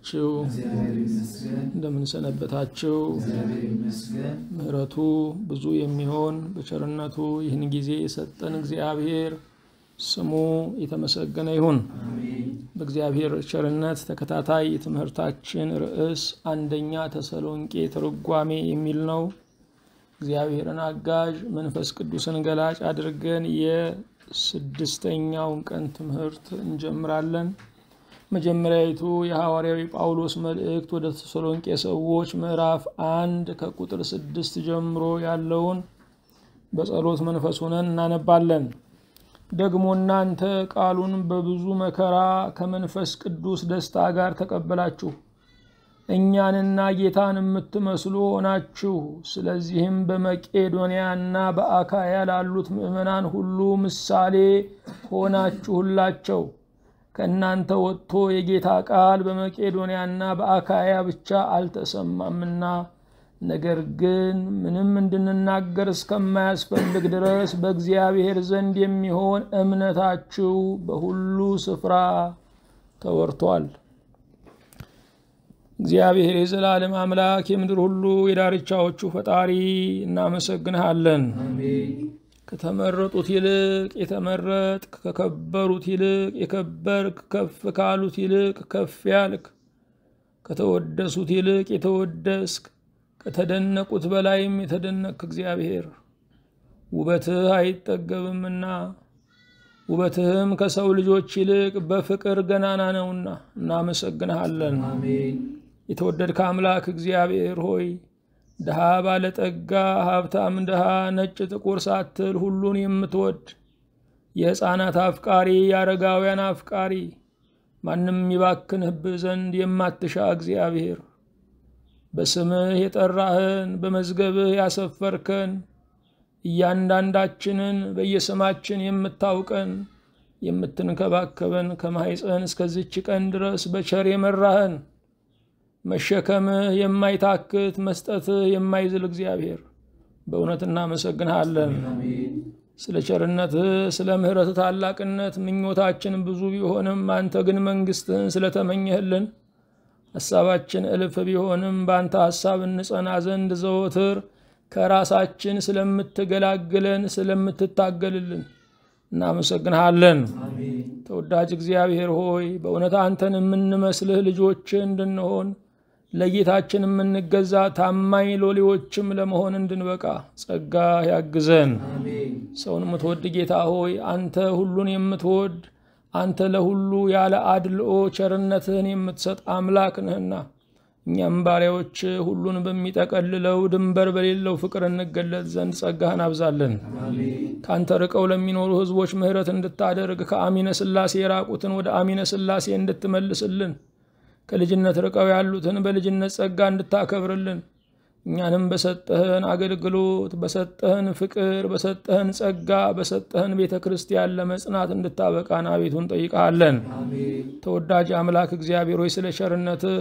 ሰነበታችሁ? እንደምንሰነበታችሁ? ምህረቱ ብዙ የሚሆን በቸርነቱ ይህን ጊዜ የሰጠን እግዚአብሔር ስሙ የተመሰገነ ይሁን። በእግዚአብሔር ቸርነት ተከታታይ የትምህርታችን ርዕስ አንደኛ ተሰሎንቄ ትርጓሜ የሚል ነው። እግዚአብሔርን አጋዥ መንፈስ ቅዱስን ገላጭ አድርገን የስድስተኛውን ቀን ትምህርት እንጀምራለን። መጀመሪያዊቱ የሐዋርያዊ ጳውሎስ መልእክት ወደ ተሰሎንቄ ሰዎች ምዕራፍ አንድ ከቁጥር ስድስት ጀምሮ ያለውን በጸሎት መንፈስ ሆነን እናነባለን። ደግሞ እናንተ ቃሉን በብዙ መከራ ከመንፈስ ቅዱስ ደስታ ጋር ተቀበላችሁ፣ እኛንና ጌታን የምትመስሉ ሆናችሁ። ስለዚህም በመቄዶንያና በአካያ ላሉት ምዕመናን ሁሉ ምሳሌ ሆናችሁላቸው። ከእናንተ ወጥቶ የጌታ ቃል በመቄዶንያና በአካያ ብቻ አልተሰማምና ነገር ግን ምንም እንድንናገር እስከማያስፈልግ ድረስ በእግዚአብሔር ዘንድ የሚሆን እምነታችሁ በሁሉ ስፍራ ተወርቷል። እግዚአብሔር የዘላለም አምላክ የምድር ሁሉ የዳርቻዎቹ ፈጣሪ እናመሰግንሃለን። ከተመረጡት ይልቅ የተመረጥክ፣ ከከበሩት ይልቅ የከበርክ፣ ከፍ ካሉት ይልቅ ከፍ ያልክ፣ ከተወደሱት ይልቅ የተወደስክ፣ ከተደነቁት በላይም የተደነቅክ እግዚአብሔር ውበትህ አይጠገብምና ውበትህም ከሰው ልጆች ይልቅ በፍቅር ገናና ነውና እናመሰግንሃለን። የተወደድከ አምላክ እግዚአብሔር ሆይ ድሃ ባለጠጋ፣ ሀብታም ድሃ፣ ነጭ ጥቁር ሳትል ሁሉን የምትወድ የሕፃናት አፍቃሪ፣ የአረጋውያን አፍቃሪ ማንም ህብ ዘንድ የማትሻ እግዚአብሔር በስምህ የጠራህን በመዝገብህ ያሰፈርከን እያንዳንዳችንን በየስማችን የምታውቀን የምትንከባከበን ከማኅፀን እስከዚች ቀን ድረስ በቸር የመራህን መሸከምህ የማይታክት መስጠትህ የማይዝል እግዚአብሔር በእውነት እናመሰግንሃለን። ስለ ቸርነትህ ስለ ምሕረትህ ታላቅነት ምኞታችን ብዙ ቢሆንም አንተ ግን መንግሥትህን ስለተመኘህልን ሐሳባችን እልፍ ቢሆንም በአንተ ሐሳብ እንጸና ዘንድ ዘወትር ከራሳችን ስለምትገላግለን ስለምትታገልልን እናመሰግንሃለን። ተወዳጅ እግዚአብሔር ሆይ በእውነት አንተን የምንመስልህ ልጆች እንድንሆን ለጌታችን የምንገዛ ታማኝ ሎሌዎችም ለመሆን እንድንበቃ ጸጋ ያግዘን። ሰውን የምትወድ ጌታ ሆይ አንተ ሁሉን የምትወድ አንተ ለሁሉ ያለ አድልኦ ቸርነትህን የምትሰጥ አምላክ ነህና እኛም ባሪያዎች ሁሉን በሚጠቀልለው ድንበር በሌለው ፍቅር እንገለጥ ዘንድ ጸጋህን አብዛለን። ከአንተ ርቀው ለሚኖሩ ህዝቦች ምህረት እንድታደርግ ከአሚነ ስላሴ የራቁትን ወደ አሚነ ስላሴ እንድትመልስልን ከልጅነት ርቀው ያሉትን በልጅነት ጸጋ እንድታከብርልን እኛንም በሰጠህን አገልግሎት በሰጠህን ፍቅር በሰጠህን ጸጋ በሰጠህን ቤተ ክርስቲያን ለመጽናት እንድታበቃን አቤቱ እንጠይቃለን። ተወዳጅ አምላክ እግዚአብሔር ሆይ ስለ ሸርነትህ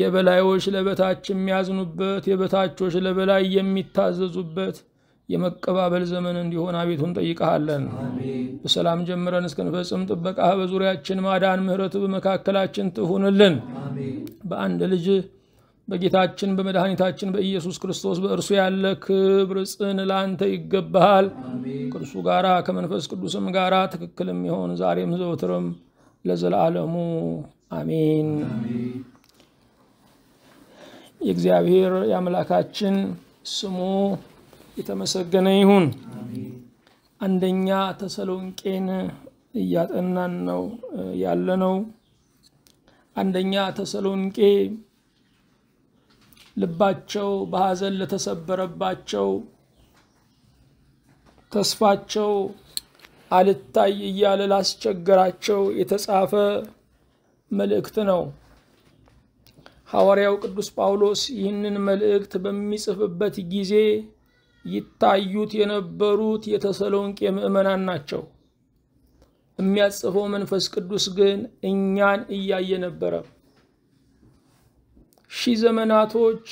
የበላዮች ለበታች የሚያዝኑበት፣ የበታቾች ለበላይ የሚታዘዙበት የመቀባበል ዘመን እንዲሆን አቤቱን ጠይቀሃለን። በሰላም ጀምረን እስክንፈጽም ጥበቃ በዙሪያችን ማዳን፣ ምሕረት በመካከላችን ትሁንልን። በአንድ ልጅ በጌታችን በመድኃኒታችን በኢየሱስ ክርስቶስ በእርሱ ያለ ክብር ጽን ለአንተ ይገባሃል። ከእርሱ ጋራ ከመንፈስ ቅዱስም ጋራ ትክክልም ይሆን ዛሬም ዘውትርም ለዘላለሙ አሜን። የእግዚአብሔር የአምላካችን ስሙ የተመሰገነ ይሁን። አንደኛ ተሰሎንቄን እያጠናን ነው ያለ ነው። አንደኛ ተሰሎንቄ ልባቸው በሐዘን ለተሰበረባቸው ተስፋቸው አልታይ እያለ ላስቸገራቸው የተጻፈ መልእክት ነው። ሐዋርያው ቅዱስ ጳውሎስ ይህንን መልእክት በሚጽፍበት ጊዜ ይታዩት የነበሩት የተሰሎንቄ ምእመናን ናቸው። የሚያጽፈው መንፈስ ቅዱስ ግን እኛን እያየ ነበረ። ሺህ ዘመናቶች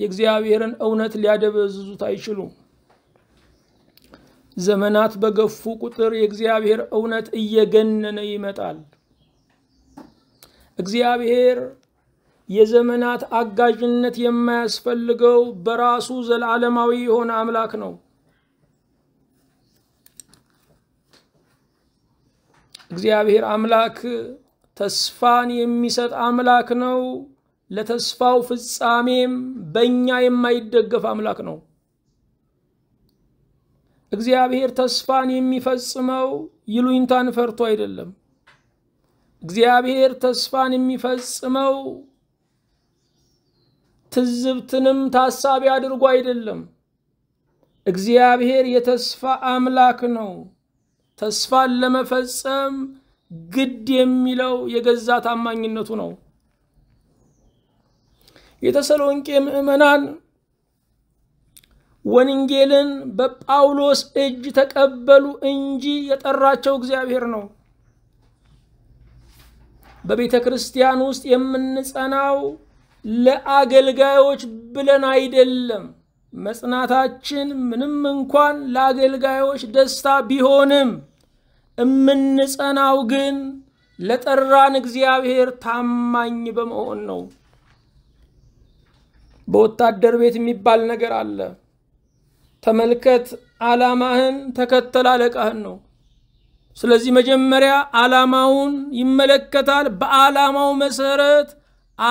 የእግዚአብሔርን እውነት ሊያደበዝዙት አይችሉም። ዘመናት በገፉ ቁጥር የእግዚአብሔር እውነት እየገነነ ይመጣል። እግዚአብሔር የዘመናት አጋዥነት የማያስፈልገው በራሱ ዘላለማዊ የሆነ አምላክ ነው። እግዚአብሔር አምላክ ተስፋን የሚሰጥ አምላክ ነው። ለተስፋው ፍጻሜም በእኛ የማይደገፍ አምላክ ነው። እግዚአብሔር ተስፋን የሚፈጽመው ይሉኝታን ፈርቶ አይደለም። እግዚአብሔር ተስፋን የሚፈጽመው ትዝብትንም ታሳቢ አድርጎ አይደለም። እግዚአብሔር የተስፋ አምላክ ነው። ተስፋን ለመፈጸም ግድ የሚለው የገዛ ታማኝነቱ ነው። የተሰሎንቄ ምዕመናን ወንጌልን በጳውሎስ እጅ ተቀበሉ እንጂ የጠራቸው እግዚአብሔር ነው። በቤተ ክርስቲያን ውስጥ የምንጸናው ለአገልጋዮች ብለን አይደለም። መጽናታችን ምንም እንኳን ለአገልጋዮች ደስታ ቢሆንም እምንጸናው ግን ለጠራን እግዚአብሔር ታማኝ በመሆን ነው። በወታደር ቤት የሚባል ነገር አለ። ተመልከት፣ አላማህን ተከተል አለቃህን ነው። ስለዚህ መጀመሪያ አላማውን ይመለከታል። በአላማው መሰረት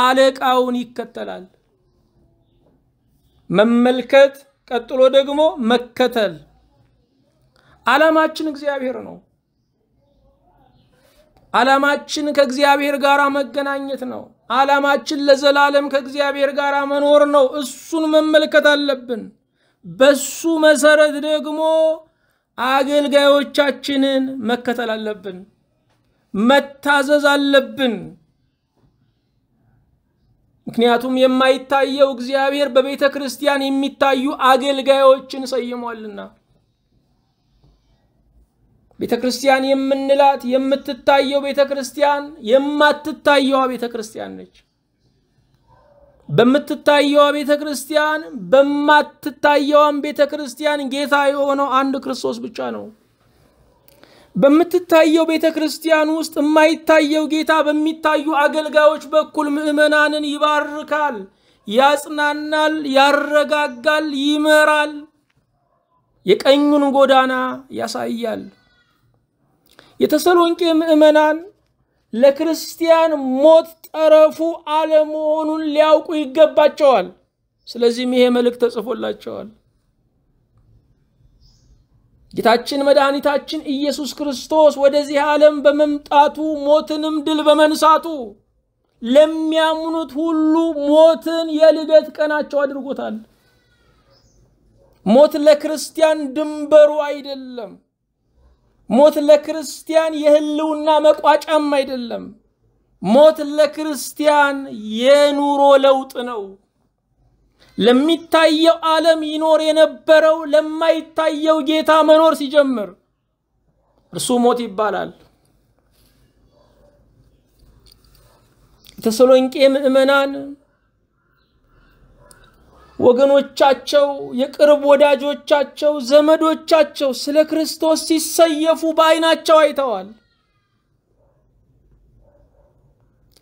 አለቃውን ይከተላል። መመልከት፣ ቀጥሎ ደግሞ መከተል። አላማችን እግዚአብሔር ነው። አላማችን ከእግዚአብሔር ጋር መገናኘት ነው። አላማችን ለዘላለም ከእግዚአብሔር ጋር መኖር ነው። እሱን መመልከት አለብን። በሱ መሰረት ደግሞ አገልጋዮቻችንን መከተል አለብን፣ መታዘዝ አለብን። ምክንያቱም የማይታየው እግዚአብሔር በቤተ ክርስቲያን የሚታዩ አገልጋዮችን ሰይሟልና ቤተ ክርስቲያን የምንላት የምትታየው ቤተ ክርስቲያን የማትታየዋ ቤተ ክርስቲያን ነች። በምትታየዋ ቤተ ክርስቲያን በማትታየዋም ቤተ ክርስቲያን ጌታ የሆነው አንድ ክርስቶስ ብቻ ነው። በምትታየው ቤተ ክርስቲያን ውስጥ የማይታየው ጌታ በሚታዩ አገልጋዮች በኩል ምዕመናንን ይባርካል፣ ያጽናናል፣ ያረጋጋል፣ ይመራል፣ የቀኙን ጎዳና ያሳያል። የተሰሎንቄ ምዕመናን ለክርስቲያን ሞት ጠረፉ አለመሆኑን ሊያውቁ ይገባቸዋል። ስለዚህም ይሄ መልእክት ተጽፎላቸዋል። ጌታችን መድኃኒታችን ኢየሱስ ክርስቶስ ወደዚህ ዓለም በመምጣቱ ሞትንም ድል በመንሳቱ ለሚያምኑት ሁሉ ሞትን የልደት ቀናቸው አድርጎታል። ሞት ለክርስቲያን ድንበሩ አይደለም። ሞት ለክርስቲያን የህልውና መቋጫም አይደለም። ሞት ለክርስቲያን የኑሮ ለውጥ ነው። ለሚታየው ዓለም ይኖር የነበረው ለማይታየው ጌታ መኖር ሲጀምር እርሱ ሞት ይባላል። የተሰሎንቄ ምእመናን ወገኖቻቸው፣ የቅርብ ወዳጆቻቸው፣ ዘመዶቻቸው ስለ ክርስቶስ ሲሰየፉ በዓይናቸው አይተዋል።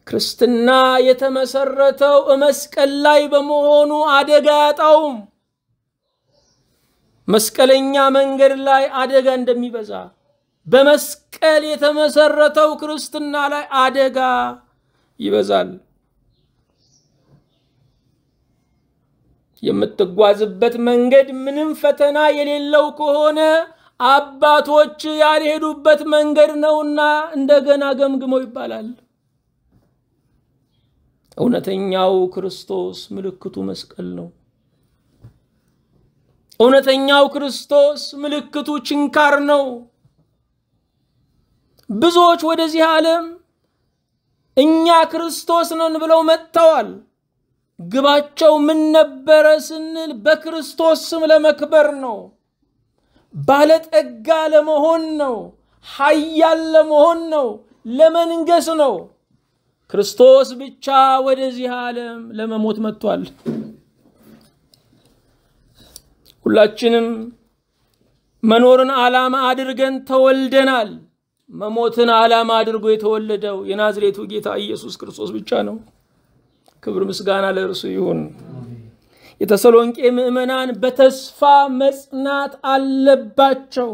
ክርስትና የተመሰረተው መስቀል ላይ በመሆኑ አደጋ ያጣውም። መስቀለኛ መንገድ ላይ አደጋ እንደሚበዛ በመስቀል የተመሰረተው ክርስትና ላይ አደጋ ይበዛል። የምትጓዝበት መንገድ ምንም ፈተና የሌለው ከሆነ አባቶች ያልሄዱበት መንገድ ነውና እንደገና ገምግመው ይባላል። እውነተኛው ክርስቶስ ምልክቱ መስቀል ነው። እውነተኛው ክርስቶስ ምልክቱ ችንካር ነው። ብዙዎች ወደዚህ ዓለም እኛ ክርስቶስ ነን ብለው መጥተዋል። ግባቸው ምን ነበረ ስንል በክርስቶስ ስም ለመክበር ነው። ባለጠጋ ለመሆን ነው። ሀያል ለመሆን ነው። ለመንገስ ነው። ክርስቶስ ብቻ ወደዚህ ዓለም ለመሞት መጥቷል። ሁላችንም መኖርን ዓላማ አድርገን ተወልደናል። መሞትን ዓላማ አድርጎ የተወለደው የናዝሬቱ ጌታ ኢየሱስ ክርስቶስ ብቻ ነው። ክብር ምስጋና ለእርሱ ይሁን። የተሰሎንቄ ምዕመናን በተስፋ መጽናት አለባቸው።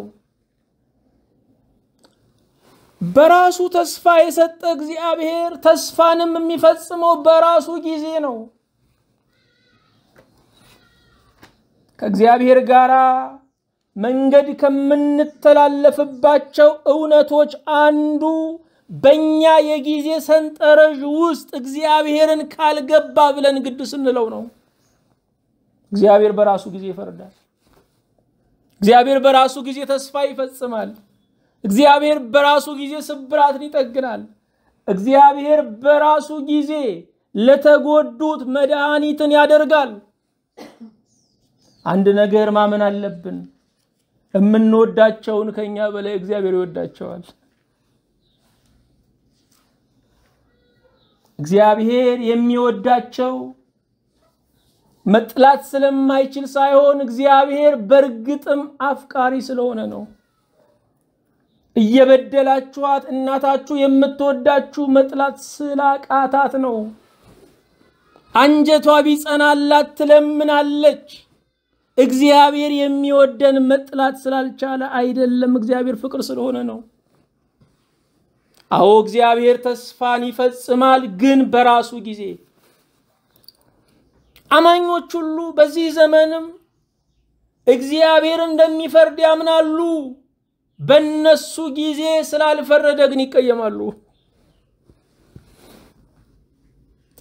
በራሱ ተስፋ የሰጠ እግዚአብሔር ተስፋንም የሚፈጽመው በራሱ ጊዜ ነው። ከእግዚአብሔር ጋር መንገድ ከምንተላለፍባቸው እውነቶች አንዱ በእኛ የጊዜ ሰንጠረዥ ውስጥ እግዚአብሔርን ካልገባ ብለን ግድ ስንለው ነው። እግዚአብሔር በራሱ ጊዜ ይፈርዳል። እግዚአብሔር በራሱ ጊዜ ተስፋ ይፈጽማል። እግዚአብሔር በራሱ ጊዜ ስብራትን ይጠግናል። እግዚአብሔር በራሱ ጊዜ ለተጎዱት መድኃኒትን ያደርጋል። አንድ ነገር ማመን አለብን። የምንወዳቸውን ከኛ በላይ እግዚአብሔር ይወዳቸዋል። እግዚአብሔር የሚወዳቸው መጥላት ስለማይችል ሳይሆን እግዚአብሔር በእርግጥም አፍቃሪ ስለሆነ ነው። እየበደላችኋት እናታችሁ የምትወዳችሁ መጥላት ስላቃታት ነው። አንጀቷ ቢጸናላት ትለምናለች። እግዚአብሔር የሚወደን መጥላት ስላልቻለ አይደለም፣ እግዚአብሔር ፍቅር ስለሆነ ነው። አዎ እግዚአብሔር ተስፋን ይፈጽማል፣ ግን በራሱ ጊዜ። አማኞች ሁሉ በዚህ ዘመንም እግዚአብሔር እንደሚፈርድ ያምናሉ። በነሱ ጊዜ ስላልፈረደ ግን ይቀየማሉ።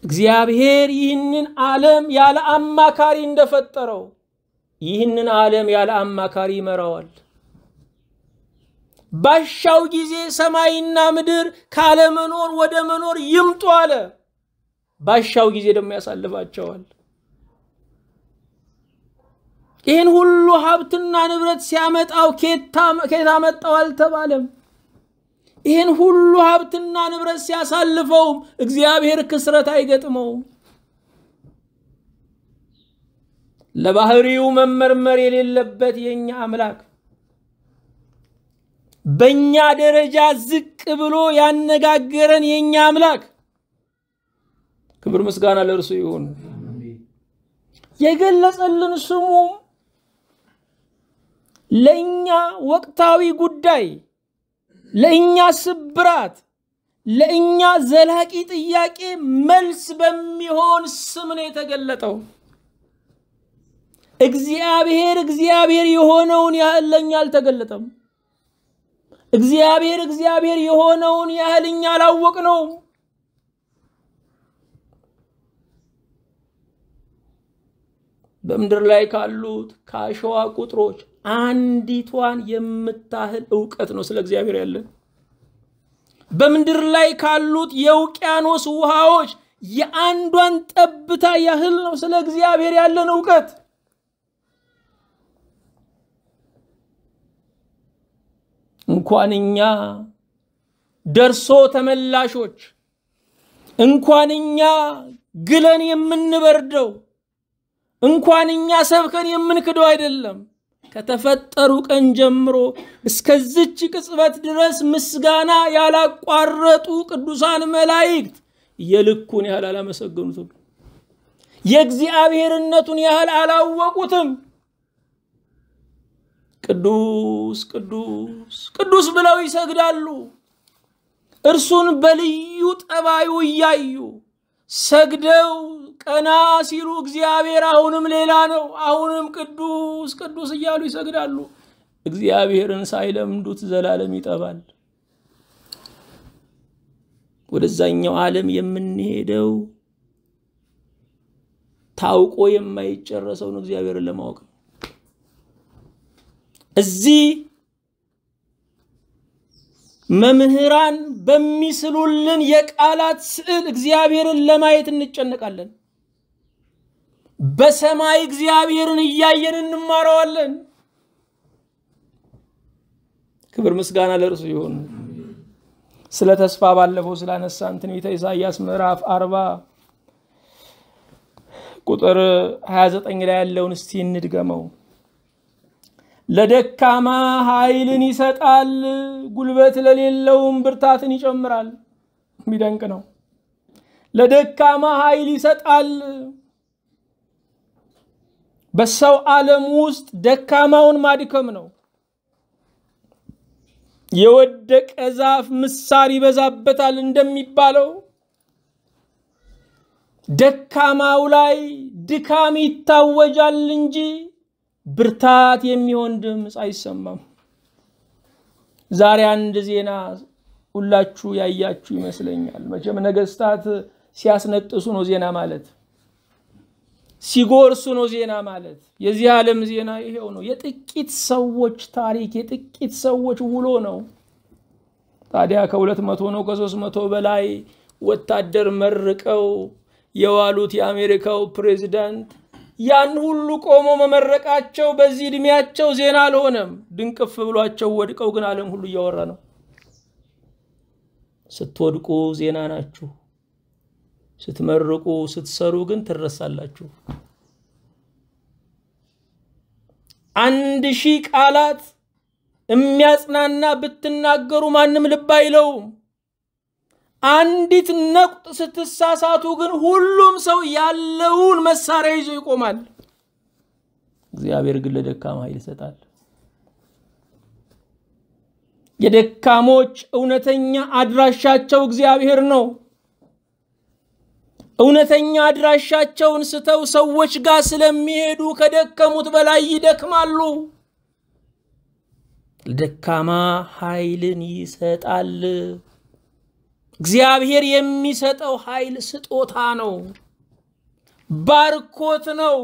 እግዚአብሔር ይህንን ዓለም ያለ አማካሪ እንደፈጠረው ይህንን ዓለም ያለ አማካሪ ይመራዋል። ባሻው ጊዜ ሰማይና ምድር ካለመኖር ወደ መኖር ይምጡ አለ። ባሻው ጊዜ ደግሞ ያሳልፋቸዋል። ይህን ሁሉ ሀብትና ንብረት ሲያመጣው ኬት አመጣው አልተባለም። ይህን ሁሉ ሀብትና ንብረት ሲያሳልፈውም እግዚአብሔር ክስረት አይገጥመውም። ለባህሪው መመርመር የሌለበት የእኛ አምላክ በእኛ ደረጃ ዝቅ ብሎ ያነጋገረን የእኛ አምላክ ክብር ምስጋና ለእርሱ ይሁን። የገለጸልን ስሙም ለእኛ ወቅታዊ ጉዳይ፣ ለእኛ ስብራት፣ ለእኛ ዘላቂ ጥያቄ መልስ በሚሆን ስም ነው የተገለጠው። እግዚአብሔር እግዚአብሔር የሆነውን ያህል ለእኛ አልተገለጠም። እግዚአብሔር እግዚአብሔር የሆነውን ያህል እኛ አላወቅ ነው። በምድር ላይ ካሉት ከአሸዋ ቁጥሮች አንዲቷን የምታህል እውቀት ነው ስለ እግዚአብሔር ያለን። በምድር ላይ ካሉት የውቅያኖስ ውሃዎች የአንዷን ጠብታ ያህል ነው ስለ እግዚአብሔር ያለን እውቀት። እንኳን እኛ ደርሶ ተመላሾች፣ እንኳን እኛ ግለን የምንበርደው፣ እንኳን እኛ ሰብከን የምንክደው አይደለም። ከተፈጠሩ ቀን ጀምሮ እስከዚች ቅጽበት ድረስ ምስጋና ያላቋረጡ ቅዱሳን መላይክት የልኩን ያህል አላመሰገኑትም። የእግዚአብሔርነቱን ያህል አላወቁትም። ቅዱስ ቅዱስ ቅዱስ ብለው ይሰግዳሉ። እርሱን በልዩ ጠባዩ እያዩ ሰግደው ቀና ሲሉ እግዚአብሔር አሁንም ሌላ ነው፣ አሁንም ቅዱስ ቅዱስ እያሉ ይሰግዳሉ። እግዚአብሔርን ሳይለምዱት ዘላለም ይጠባል። ወደዛኛው ዓለም የምንሄደው ታውቆ የማይጨረሰውን እግዚአብሔርን ለማወቅ ነው። እዚህ መምህራን በሚስሉልን የቃላት ስዕል እግዚአብሔርን ለማየት እንጨነቃለን። በሰማይ እግዚአብሔርን እያየን እንማረዋለን። ክብር ምስጋና ለእርሱ ይሁን። ስለ ተስፋ ባለፈው ስላነሳን ትንቢተ ኢሳያስ ምዕራፍ አርባ ቁጥር 29 ላይ ያለውን እስቲ እንድገመው። ለደካማ ኃይልን ይሰጣል፣ ጉልበት ለሌለውም ብርታትን ይጨምራል። የሚደንቅ ነው። ለደካማ ኃይል ይሰጣል በሰው ዓለም ውስጥ ደካማውን ማድከም ነው። የወደቀ ዛፍ ምሳር ይበዛበታል እንደሚባለው ደካማው ላይ ድካም ይታወጃል እንጂ ብርታት የሚሆን ድምፅ አይሰማም። ዛሬ አንድ ዜና ሁላችሁ ያያችሁ ይመስለኛል። መቼም ነገስታት ሲያስነጥሱ ነው ዜና ማለት ሲጎርሱ ነው ዜና ማለት። የዚህ ዓለም ዜና ይሄው ነው። የጥቂት ሰዎች ታሪክ፣ የጥቂት ሰዎች ውሎ ነው። ታዲያ ከሁለት መቶ ነው ከሶስት መቶ በላይ ወታደር መርቀው የዋሉት የአሜሪካው ፕሬዚዳንት ያን ሁሉ ቆሞ መመረቃቸው በዚህ እድሜያቸው ዜና አልሆነም። ድንቅፍ ብሏቸው ወድቀው ግን ዓለም ሁሉ እያወራ ነው። ስትወድቁ ዜና ናችሁ። ስትመርቁ፣ ስትሰሩ ግን ትረሳላችሁ። አንድ ሺህ ቃላት የሚያጽናና ብትናገሩ ማንም ልብ አይለውም። አንዲት ነቁጥ ስትሳሳቱ ግን ሁሉም ሰው ያለውን መሳሪያ ይዞ ይቆማል። እግዚአብሔር ግን ለደካማ ኃይል ይሰጣል። የደካሞች እውነተኛ አድራሻቸው እግዚአብሔር ነው። እውነተኛ አድራሻቸውን ስተው ሰዎች ጋር ስለሚሄዱ ከደከሙት በላይ ይደክማሉ። ለደካማ ኃይልን ይሰጣል። እግዚአብሔር የሚሰጠው ኃይል ስጦታ ነው፣ ባርኮት ነው።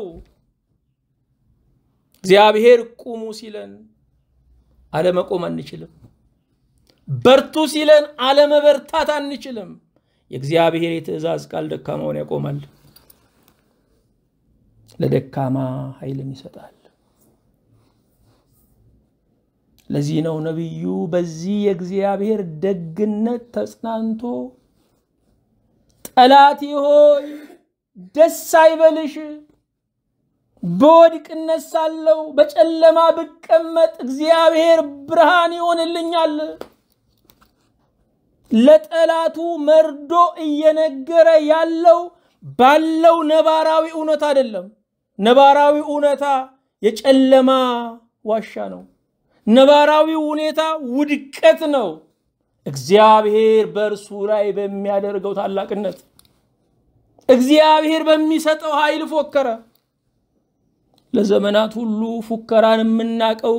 እግዚአብሔር ቁሙ ሲለን አለመቆም አንችልም። በርቱ ሲለን አለመበርታት አንችልም። የእግዚአብሔር የትእዛዝ ቃል ደካማውን ያቆማል፣ ለደካማ ኃይልን ይሰጣል። ለዚህ ነው ነቢዩ በዚህ የእግዚአብሔር ደግነት ተጽናንቶ ጠላት ሆይ ደስ አይበልሽ፣ በወድቅ እነሳለሁ፣ በጨለማ ብቀመጥ እግዚአብሔር ብርሃን ይሆንልኛል ለጠላቱ መርዶ እየነገረ ያለው ባለው ነባራዊ እውነት አይደለም። ነባራዊ እውነታ የጨለማ ዋሻ ነው። ነባራዊ ሁኔታ ውድቀት ነው። እግዚአብሔር በእርሱ ላይ በሚያደርገው ታላቅነት እግዚአብሔር በሚሰጠው ኃይል ፎከረ። ለዘመናት ሁሉ ፉከራን የምናቀው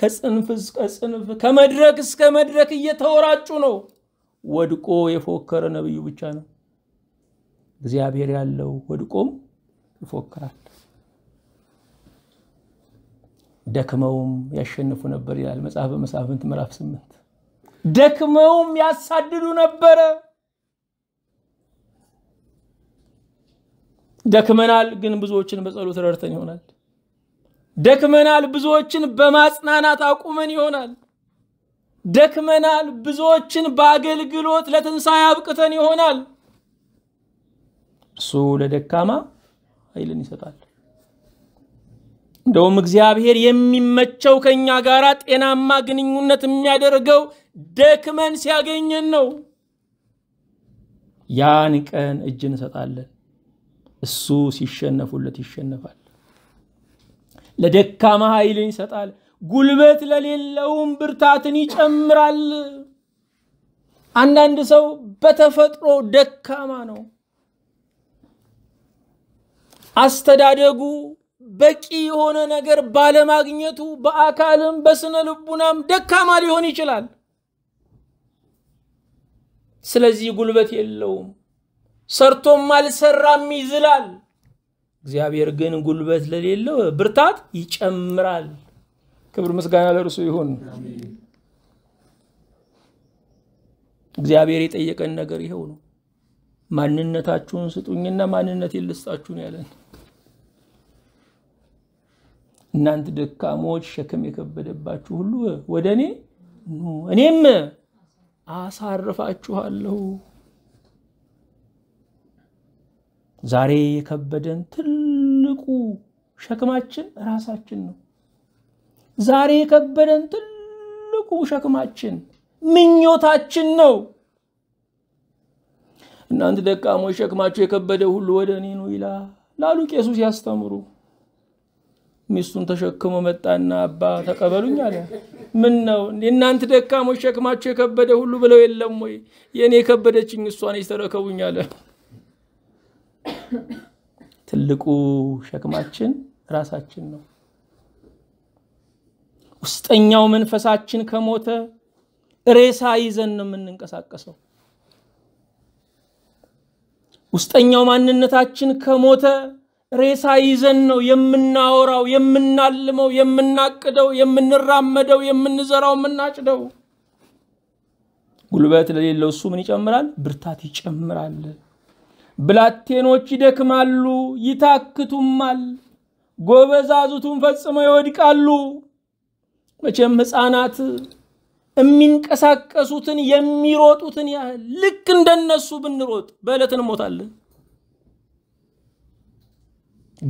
ከጽንፍ እስከ ጽንፍ ከመድረክ እስከ መድረክ እየተወራጩ ነው። ወድቆ የፎከረ ነብዩ ብቻ ነው። እግዚአብሔር ያለው ወድቆም ይፎክራል። ደክመውም ያሸንፉ ነበር ይላል መጽሐፈ መሳፍንት ምዕራፍ ስምንት ደክመውም ያሳድዱ ነበረ። ደክመናል፣ ግን ብዙዎችን በጸሎት ረድተን ይሆናል። ደክመናል፣ ብዙዎችን በማጽናናት አቁመን ይሆናል። ደክመናል። ብዙዎችን በአገልግሎት ለትንሣኤ አብቅተን ይሆናል። እሱ ለደካማ ኃይልን ይሰጣል። እንደውም እግዚአብሔር የሚመቸው ከእኛ ጋር ጤናማ ግንኙነት የሚያደርገው ደክመን ሲያገኘን ነው። ያን ቀን እጅ እንሰጣለን። እሱ ሲሸነፉለት ይሸነፋል። ለደካማ ኃይልን ይሰጣል። ጉልበት ለሌለውም ብርታትን ይጨምራል። አንዳንድ ሰው በተፈጥሮ ደካማ ነው። አስተዳደጉ በቂ የሆነ ነገር ባለማግኘቱ በአካልም በስነ ልቡናም ደካማ ሊሆን ይችላል። ስለዚህ ጉልበት የለውም፣ ሰርቶም አልሰራም ይዝላል። እግዚአብሔር ግን ጉልበት ለሌለው ብርታት ይጨምራል። ክብር ምስጋና ለእርሱ ይሁን። እግዚአብሔር የጠየቀን ነገር ይኸው ነው። ማንነታችሁን ስጡኝና ማንነት ልስጣችሁን ያለን። እናንተ ደካሞች፣ ሸክም የከበደባችሁ ሁሉ ወደ እኔ ኑ እኔም አሳርፋችኋለሁ። ዛሬ የከበደን ትልቁ ሸክማችን ራሳችን ነው። ዛሬ የከበደን ትልቁ ሸክማችን ምኞታችን ነው። እናንተ ደካሞች ሸክማቸው የከበደ ሁሉ ወደ እኔ ነው ይላል ላሉ ቄሱ ሲያስተምሩ ሚስቱን ተሸክሞ መጣና አባ ተቀበሉኝ አለ። ምን ነው እናንተ ደካሞች ሸክማቸው የከበደ ሁሉ ብለው የለም ወይ? የእኔ የከበደችኝ እሷ ነች፣ ተረከቡኝ አለ። ትልቁ ሸክማችን ራሳችን ነው። ውስጠኛው መንፈሳችን ከሞተ ሬሳ ይዘን ነው የምንንቀሳቀሰው። ውስጠኛው ማንነታችን ከሞተ ሬሳ ይዘን ነው የምናወራው፣ የምናልመው፣ የምናቅደው፣ የምንራመደው፣ የምንዘራው፣ የምናጭደው። ጉልበት ለሌለው እሱ ምን ይጨምራል? ብርታት ይጨምራል። ብላቴኖች ይደክማሉ፣ ይታክቱማል። ጎበዛዙቱን ፈጽመው ይወድቃሉ። መቼም ህፃናት የሚንቀሳቀሱትን የሚሮጡትን ያህል ልክ እንደነሱ ብንሮጥ በዕለት እንሞታለን።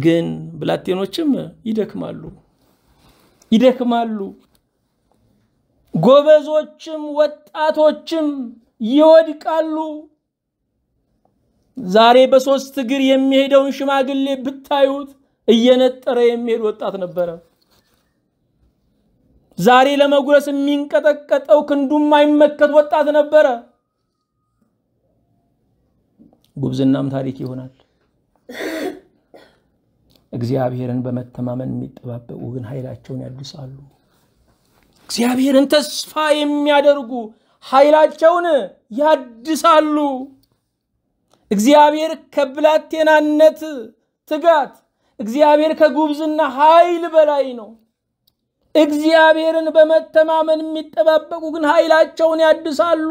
ግን ብላቴኖችም ይደክማሉ ይደክማሉ። ጎበዞችም ወጣቶችም ይወድቃሉ። ዛሬ በሶስት እግር የሚሄደውን ሽማግሌ ብታዩት እየነጠረ የሚሄድ ወጣት ነበረ። ዛሬ ለመጉረስ የሚንቀጠቀጠው ክንዱም አይመከት ወጣት ነበረ። ጉብዝናም ታሪክ ይሆናል። እግዚአብሔርን በመተማመን የሚጠባበቁ ግን ኃይላቸውን ያድሳሉ። እግዚአብሔርን ተስፋ የሚያደርጉ ኃይላቸውን ያድሳሉ። እግዚአብሔር ከብላቴናነት ትጋት፣ እግዚአብሔር ከጉብዝና ኃይል በላይ ነው። እግዚአብሔርን በመተማመን የሚጠባበቁ ግን ኃይላቸውን ያድሳሉ።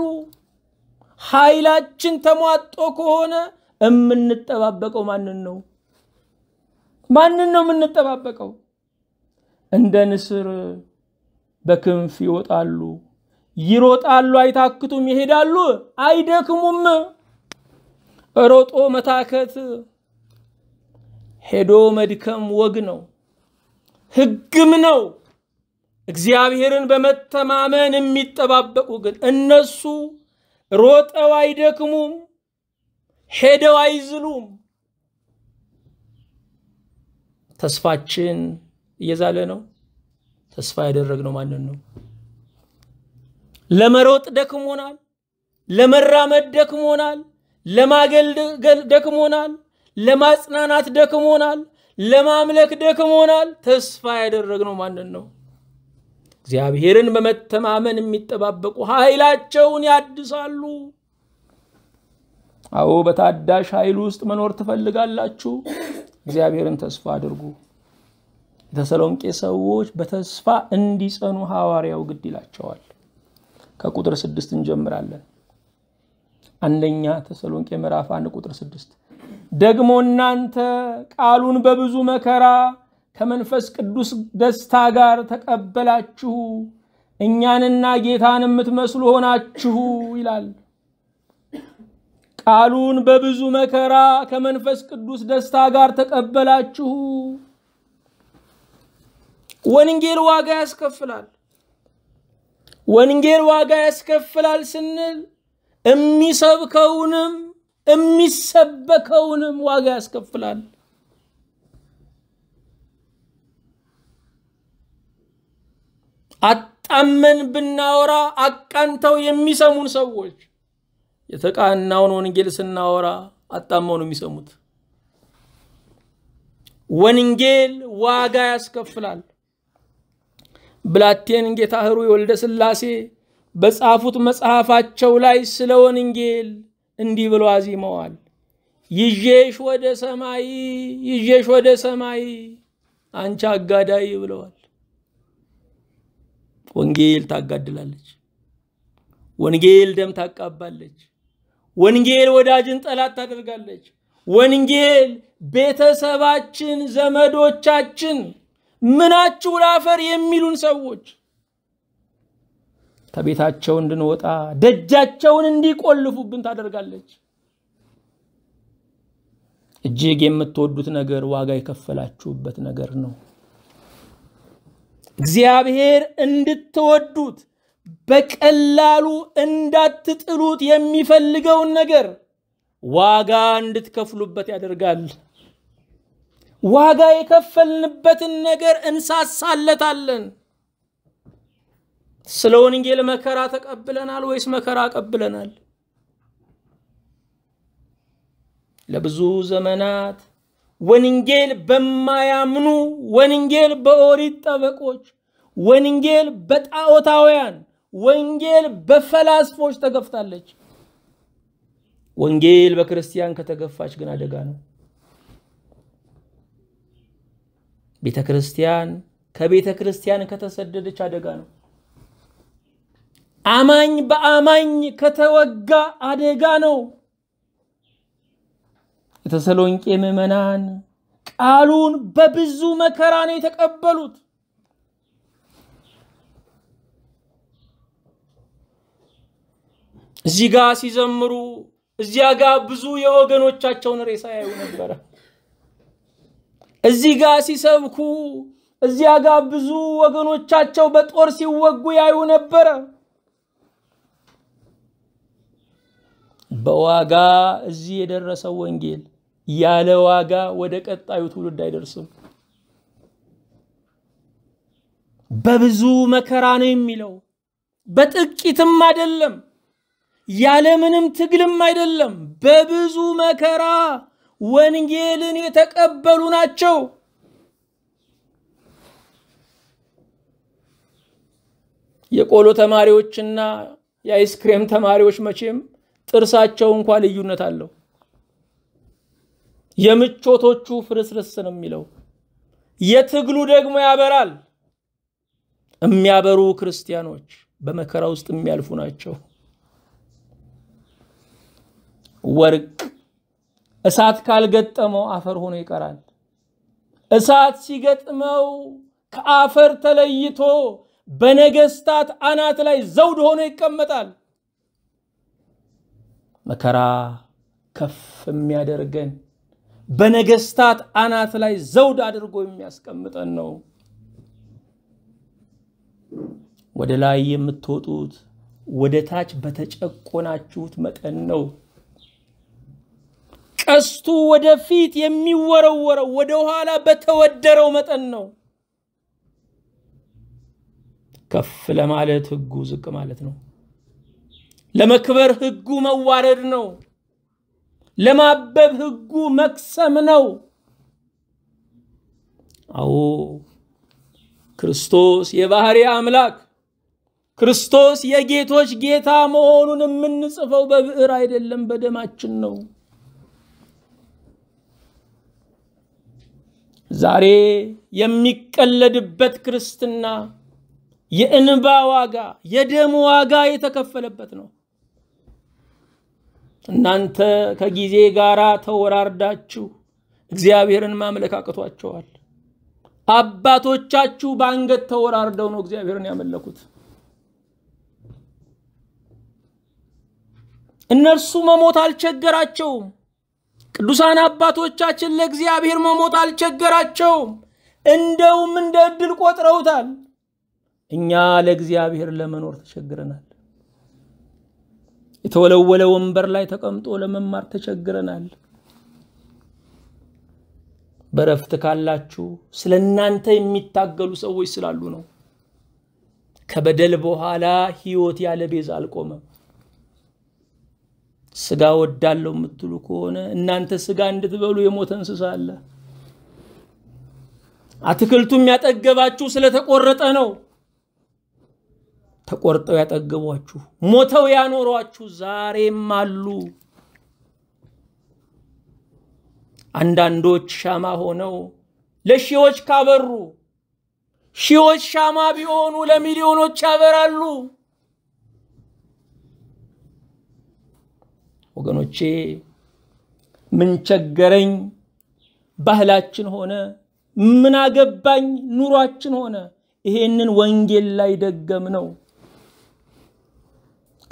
ኃይላችን ተሟጦ ከሆነ የምንጠባበቀው ማንን ነው? ማንን ነው የምንጠባበቀው? እንደ ንስር በክንፍ ይወጣሉ፣ ይሮጣሉ፣ አይታክቱም፣ ይሄዳሉ፣ አይደክሙም። ሮጦ መታከት ሄዶ መድከም ወግ ነው፣ ህግም ነው። እግዚአብሔርን በመተማመን የሚጠባበቁ ግን እነሱ ሮጠው አይደክሙም፣ ሄደው አይዝሉም። ተስፋችን እየዛለ ነው። ተስፋ ያደረግነው ማንን ነው? ለመሮጥ ደክሞናል፣ ለመራመድ ደክሞናል፣ ለማገልገል ደክሞናል፣ ለማጽናናት ደክሞናል፣ ለማምለክ ደክሞናል። ተስፋ ያደረግነው ማንን ነው? እግዚአብሔርን በመተማመን የሚጠባበቁ ኃይላቸውን ያድሳሉ። አዎ በታዳሽ ኃይል ውስጥ መኖር ትፈልጋላችሁ? እግዚአብሔርን ተስፋ አድርጉ። የተሰሎንቄ ሰዎች በተስፋ እንዲጸኑ ሐዋርያው ግድ ይላቸዋል። ከቁጥር ስድስት እንጀምራለን። አንደኛ ተሰሎንቄ ምዕራፍ አንድ ቁጥር ስድስት ደግሞ እናንተ ቃሉን በብዙ መከራ ከመንፈስ ቅዱስ ደስታ ጋር ተቀበላችሁ እኛንና ጌታን የምትመስሉ ሆናችሁ ይላል። ቃሉን በብዙ መከራ ከመንፈስ ቅዱስ ደስታ ጋር ተቀበላችሁ። ወንጌል ዋጋ ያስከፍላል። ወንጌል ዋጋ ያስከፍላል ስንል የሚሰብከውንም የሚሰበከውንም ዋጋ ያስከፍላል። አጣመን ብናወራ አቃንተው የሚሰሙን ሰዎች የተቃናውን ወንጌል ስናወራ አጣመው ነው የሚሰሙት። ወንጌል ዋጋ ያስከፍላል። ብላቴን ጌታ ኅሩይ ወልደ ሥላሴ በጻፉት መጽሐፋቸው ላይ ስለ ወንጌል እንዲህ ብሎ አዚመዋል። ይዤሽ ወደ ሰማይ ይዤሽ ወደ ሰማይ አንቺ አጋዳይ ብለዋል። ወንጌል ታጋድላለች። ወንጌል ደም ታቃባለች። ወንጌል ወዳጅን ጠላት ታደርጋለች። ወንጌል ቤተሰባችን፣ ዘመዶቻችን፣ ምናችሁ ላፈር የሚሉን ሰዎች ከቤታቸው እንድንወጣ ደጃቸውን እንዲቆልፉብን ታደርጋለች። እጅግ የምትወዱት ነገር ዋጋ የከፈላችሁበት ነገር ነው። እግዚአብሔር እንድትወዱት በቀላሉ እንዳትጥሉት የሚፈልገውን ነገር ዋጋ እንድትከፍሉበት ያደርጋል። ዋጋ የከፈልንበትን ነገር እንሳሳለታለን። ስለ ወንጌል መከራ ተቀብለናል ወይስ መከራ ቀብለናል? ለብዙ ዘመናት ወንጌል በማያምኑ ወንጌል በኦሪት ጠበቆች ወንጌል በጣዖታውያን ወንጌል በፈላስፎች ተገፍታለች። ወንጌል በክርስቲያን ከተገፋች ግን አደጋ ነው። ቤተ ክርስቲያን ከቤተ ክርስቲያን ከተሰደደች አደጋ ነው። አማኝ በአማኝ ከተወጋ አደጋ ነው። የተሰሎንቄ ምዕመናን ቃሉን በብዙ መከራ ነው የተቀበሉት። እዚህ ጋ ሲዘምሩ እዚያ ጋ ብዙ የወገኖቻቸውን ሬሳ ያዩ ነበረ። እዚህ ጋ ሲሰብኩ እዚያ ጋ ብዙ ወገኖቻቸው በጦር ሲወጉ ያዩ ነበረ። በዋጋ እዚህ የደረሰው ወንጌል ያለ ዋጋ ወደ ቀጣዩ ትውልድ አይደርስም። በብዙ መከራ ነው የሚለው፣ በጥቂትም አይደለም፣ ያለምንም ትግልም አይደለም። በብዙ መከራ ወንጌልን የተቀበሉ ናቸው። የቆሎ ተማሪዎችና የአይስክሬም ተማሪዎች መቼም ጥርሳቸው እንኳ ልዩነት አለው። የምቾቶቹ ፍርስርስ ነው የሚለው። የትግሉ ደግሞ ያበራል። የሚያበሩ ክርስቲያኖች በመከራ ውስጥ የሚያልፉ ናቸው። ወርቅ እሳት ካልገጠመው አፈር ሆኖ ይቀራል። እሳት ሲገጥመው ከአፈር ተለይቶ በነገስታት አናት ላይ ዘውድ ሆኖ ይቀመጣል። መከራ ከፍ የሚያደርገን በነገስታት አናት ላይ ዘውድ አድርጎ የሚያስቀምጠን ነው። ወደ ላይ የምትወጡት ወደ ታች በተጨቆናችሁት መጠን ነው። ቀስቱ ወደፊት የሚወረወረው ወደ ኋላ በተወደረው መጠን ነው። ከፍ ለማለት ህጉ ዝቅ ማለት ነው። ለመክበር ህጉ መዋረድ ነው። ለማበብ ህጉ መክሰም ነው። አዎ ክርስቶስ የባህሪ አምላክ ክርስቶስ የጌቶች ጌታ መሆኑን የምንጽፈው በብዕር አይደለም፣ በደማችን ነው። ዛሬ የሚቀለድበት ክርስትና የእንባ ዋጋ፣ የደም ዋጋ የተከፈለበት ነው። እናንተ ከጊዜ ጋር ተወራርዳችሁ እግዚአብሔርን ማምለክ አቅቷቸዋል። አባቶቻችሁ በአንገት ተወራርደው ነው እግዚአብሔርን ያመለኩት። እነርሱ መሞት አልቸገራቸውም። ቅዱሳን አባቶቻችን ለእግዚአብሔር መሞት አልቸገራቸውም። እንደውም እንደ እድል ቆጥረውታል። እኛ ለእግዚአብሔር ለመኖር ተቸግረናል። የተወለወለ ወንበር ላይ ተቀምጦ ለመማር ተቸግረናል። በረፍት ካላችሁ ስለ እናንተ የሚታገሉ ሰዎች ስላሉ ነው። ከበደል በኋላ ህይወት ያለ ቤዛ አልቆመም። ስጋ ወዳለው የምትሉ ከሆነ እናንተ ስጋ እንድትበሉ የሞተ እንስሳ አለ። አትክልቱ የሚያጠገባችሁ ስለተቆረጠ ነው። ተቆርጠው ያጠግቧችሁ ሞተው ያኖሯችሁ ዛሬም አሉ። አንዳንዶች ሻማ ሆነው ለሺዎች ካበሩ፣ ሺዎች ሻማ ቢሆኑ ለሚሊዮኖች ያበራሉ። ወገኖቼ ምን ቸገረኝ ባህላችን ሆነ፣ ምን አገባኝ ኑሯችን ሆነ። ይሄንን ወንጌል ላይ ደገም ነው።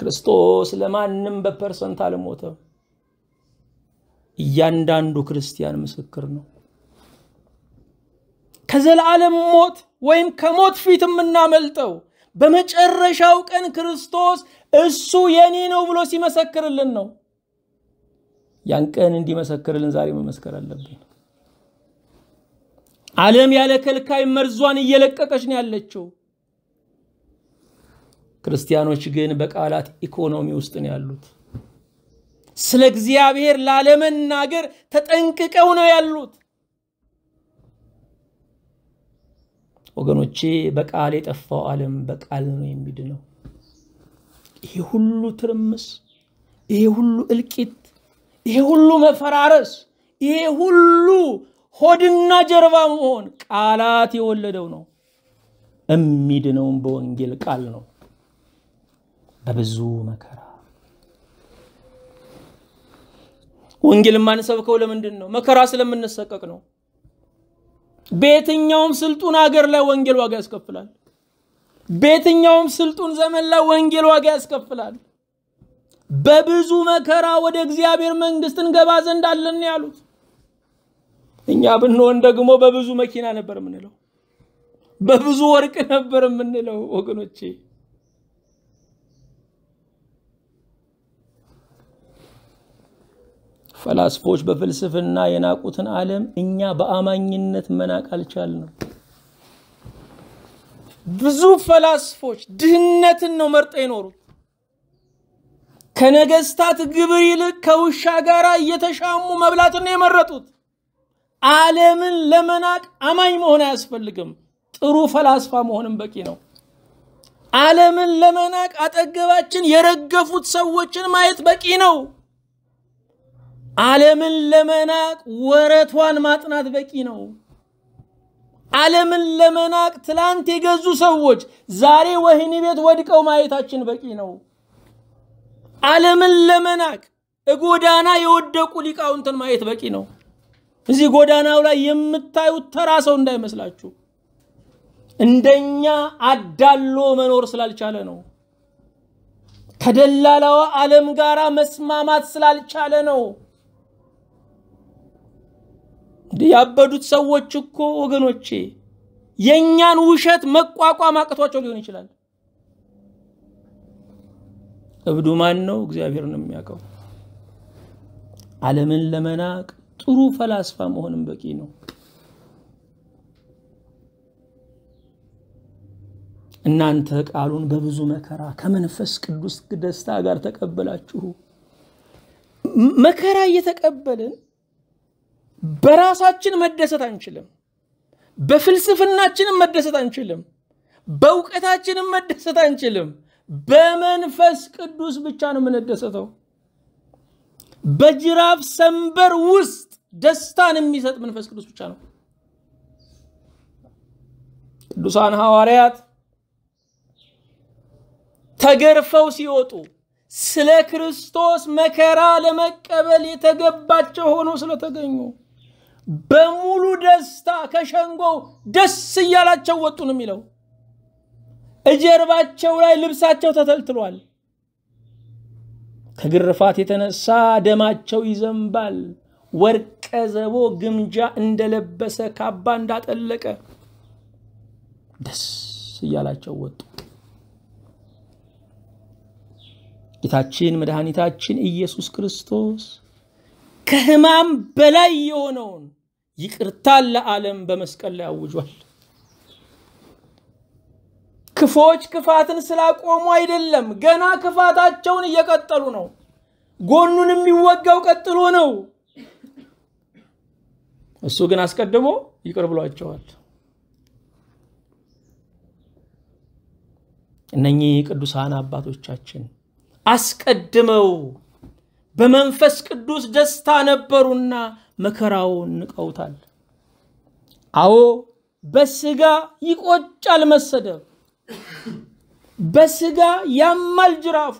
ክርስቶስ ለማንም በፐርሰንት አልሞተም። እያንዳንዱ ክርስቲያን ምስክር ነው። ከዘላለም ሞት ወይም ከሞት ፊት የምናመልጠው በመጨረሻው ቀን ክርስቶስ እሱ የኔ ነው ብሎ ሲመሰክርልን ነው። ያን ቀን እንዲመሰክርልን ዛሬ መመስከር አለብን። ዓለም ያለ ከልካይ መርዟን እየለቀቀች ነው ያለችው። ክርስቲያኖች ግን በቃላት ኢኮኖሚ ውስጥ ነው ያሉት። ስለ እግዚአብሔር ላለመናገር ተጠንቅቀው ነው ያሉት። ወገኖቼ በቃል የጠፋው ዓለም በቃል ነው የሚድነው። ይሄ ሁሉ ትርምስ፣ ይሄ ሁሉ እልቂት፣ ይሄ ሁሉ መፈራረስ፣ ይሄ ሁሉ ሆድና ጀርባ መሆን ቃላት የወለደው ነው። የሚድነውም በወንጌል ቃል ነው። በብዙ መከራ ወንጌል የማንሰብከው ለምንድን ነው? መከራ ስለምንሰቀቅ ነው። በየትኛውም ስልጡን አገር ላይ ወንጌል ዋጋ ያስከፍላል። በየትኛውም ስልጡን ዘመን ላይ ወንጌል ዋጋ ያስከፍላል። በብዙ መከራ ወደ እግዚአብሔር መንግስት እንገባ ዘንድ አለን ያሉት። እኛ ብንሆን ደግሞ በብዙ መኪና ነበር የምንለው፣ በብዙ ወርቅ ነበር የምንለው ወገኖቼ። ፈላስፎች በፍልስፍና የናቁትን ዓለም እኛ በአማኝነት መናቅ ነው። ብዙ ፈላስፎች ድህነትን ነው መርጠው የኖሩት። ከነገስታት ግብር ይልቅ ከውሻ ጋር እየተሻሙ መብላትን ነው የመረጡት። ዓለምን ለመናቅ አማኝ መሆን አያስፈልግም። ጥሩ ፈላስፋ መሆንም በቂ ነው። ዓለምን ለመናቅ አጠገባችን የረገፉት ሰዎችን ማየት በቂ ነው። ዓለምን ለመናቅ ወረቷን ማጥናት በቂ ነው። ዓለምን ለመናቅ ትላንት የገዙ ሰዎች ዛሬ ወህኒ ቤት ወድቀው ማየታችን በቂ ነው። ዓለምን ለመናቅ ጎዳና የወደቁ ሊቃውንትን ማየት በቂ ነው። እዚህ ጎዳናው ላይ የምታዩት ተራ ሰው እንዳይመስላችሁ። እንደኛ አዳሎ መኖር ስላልቻለ ነው። ከደላላዋ ዓለም ጋራ መስማማት ስላልቻለ ነው። ያበዱት ሰዎች እኮ ወገኖቼ የእኛን ውሸት መቋቋም አቅቷቸው ሊሆን ይችላል። እብዱ ማን ነው? እግዚአብሔር ነው የሚያውቀው። ዓለምን ለመናቅ ጥሩ ፈላስፋ መሆንም በቂ ነው። እናንተ ቃሉን በብዙ መከራ ከመንፈስ ቅዱስ ደስታ ጋር ተቀበላችሁ። መከራ እየተቀበልን በራሳችን መደሰት አንችልም። በፍልስፍናችንም መደሰት አንችልም። በእውቀታችንም መደሰት አንችልም። በመንፈስ ቅዱስ ብቻ ነው የምንደሰተው። በጅራፍ ሰንበር ውስጥ ደስታን የሚሰጥ መንፈስ ቅዱስ ብቻ ነው። ቅዱሳን ሐዋርያት ተገርፈው ሲወጡ ስለ ክርስቶስ መከራ ለመቀበል የተገባቸው ሆኖ ስለተገኙ በሙሉ ደስታ ከሸንጎው ደስ እያላቸው ወጡ ነው የሚለው። እጀርባቸው ላይ ልብሳቸው ተተልትሏል። ከግርፋት የተነሳ ደማቸው ይዘንባል። ወርቀ ዘቦ ግምጃ እንደለበሰ ካባ እንዳጠለቀ ደስ እያላቸው ወጡ። ጌታችን መድኃኒታችን ኢየሱስ ክርስቶስ ከህማም በላይ የሆነውን ይቅርታን ለዓለም በመስቀል ላይ አውጇል። ክፎች ክፋትን ስላቆሙ አይደለም፣ ገና ክፋታቸውን እየቀጠሉ ነው። ጎኑን የሚወጋው ቀጥሎ ነው። እሱ ግን አስቀድሞ ይቅር ብሏቸዋል። እነኚህ ቅዱሳን አባቶቻችን አስቀድመው በመንፈስ ቅዱስ ደስታ ነበሩና መከራውን ንቀውታል። አዎ በስጋ ይቆጫል መሰደብ፣ በስጋ ያማል ጅራፉ፣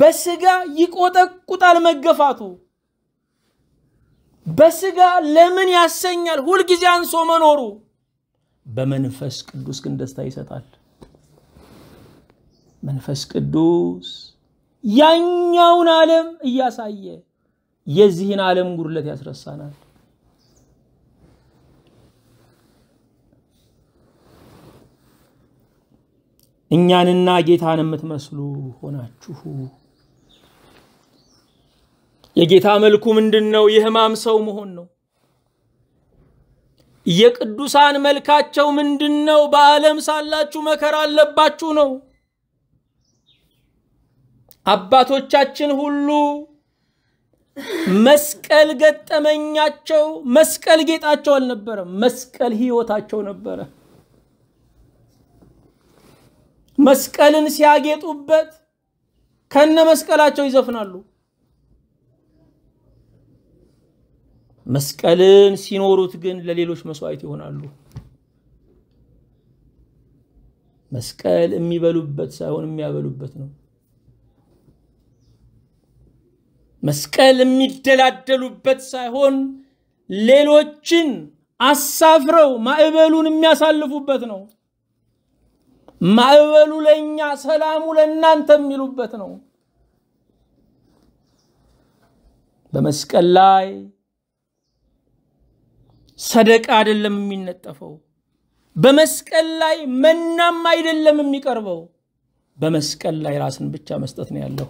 በስጋ ይቆጠቁጣል መገፋቱ፣ በስጋ ለምን ያሰኛል ሁልጊዜ አንሶ መኖሩ። በመንፈስ ቅዱስ ግን ደስታ ይሰጣል። መንፈስ ቅዱስ ያኛውን ዓለም እያሳየ የዚህን ዓለም ጉድለት ያስረሳናል። እኛንና ጌታን የምትመስሉ ሆናችሁ የጌታ መልኩ ምንድን ነው? የህማም ሰው መሆን ነው። የቅዱሳን መልካቸው ምንድን ነው? በዓለም ሳላችሁ መከራ አለባችሁ ነው። አባቶቻችን ሁሉ መስቀል ገጠመኛቸው። መስቀል ጌጣቸው አልነበረም፣ መስቀል ህይወታቸው ነበረ። መስቀልን ሲያጌጡበት ከነ መስቀላቸው ይዘፍናሉ። መስቀልን ሲኖሩት ግን ለሌሎች መስዋዕት ይሆናሉ። መስቀል የሚበሉበት ሳይሆን የሚያበሉበት ነው። መስቀል የሚደላደሉበት ሳይሆን ሌሎችን አሳፍረው ማዕበሉን የሚያሳልፉበት ነው። ማዕበሉ ለእኛ ሰላሙ ለእናንተ የሚሉበት ነው። በመስቀል ላይ ሰደቃ አይደለም የሚነጠፈው። በመስቀል ላይ መናም አይደለም የሚቀርበው። በመስቀል ላይ ራስን ብቻ መስጠት ነው ያለው።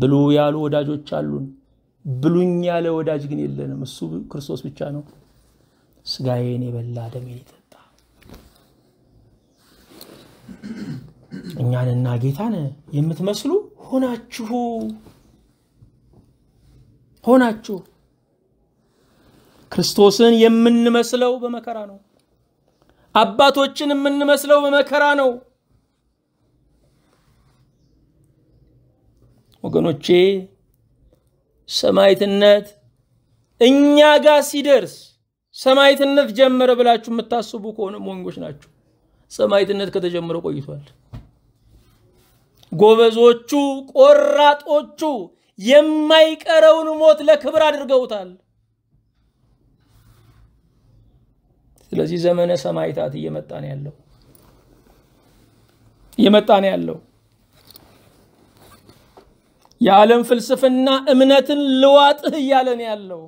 ብሉ ያሉ ወዳጆች አሉን። ብሉኝ ያለ ወዳጅ ግን የለንም። እሱ ክርስቶስ ብቻ ነው። ስጋዬን የበላ ደሜን የጠጣ እኛንና ጌታን የምትመስሉ ሆናችሁ ሆናችሁ ክርስቶስን የምንመስለው በመከራ ነው። አባቶችን የምንመስለው በመከራ ነው። ወገኖቼ ሰማይትነት እኛ ጋር ሲደርስ ሰማይትነት ጀመረ ብላችሁ የምታስቡ ከሆነ ሞኞች ናችሁ። ሰማይትነት ከተጀመረ ቆይቷል። ጎበዞቹ፣ ቆራጦቹ የማይቀረውን ሞት ለክብር አድርገውታል። ስለዚህ ዘመነ ሰማይታት እየመጣ ነው ያለው እየመጣ ነው ያለው። የዓለም ፍልስፍና እምነትን ልዋጥህ እያለን ያለው።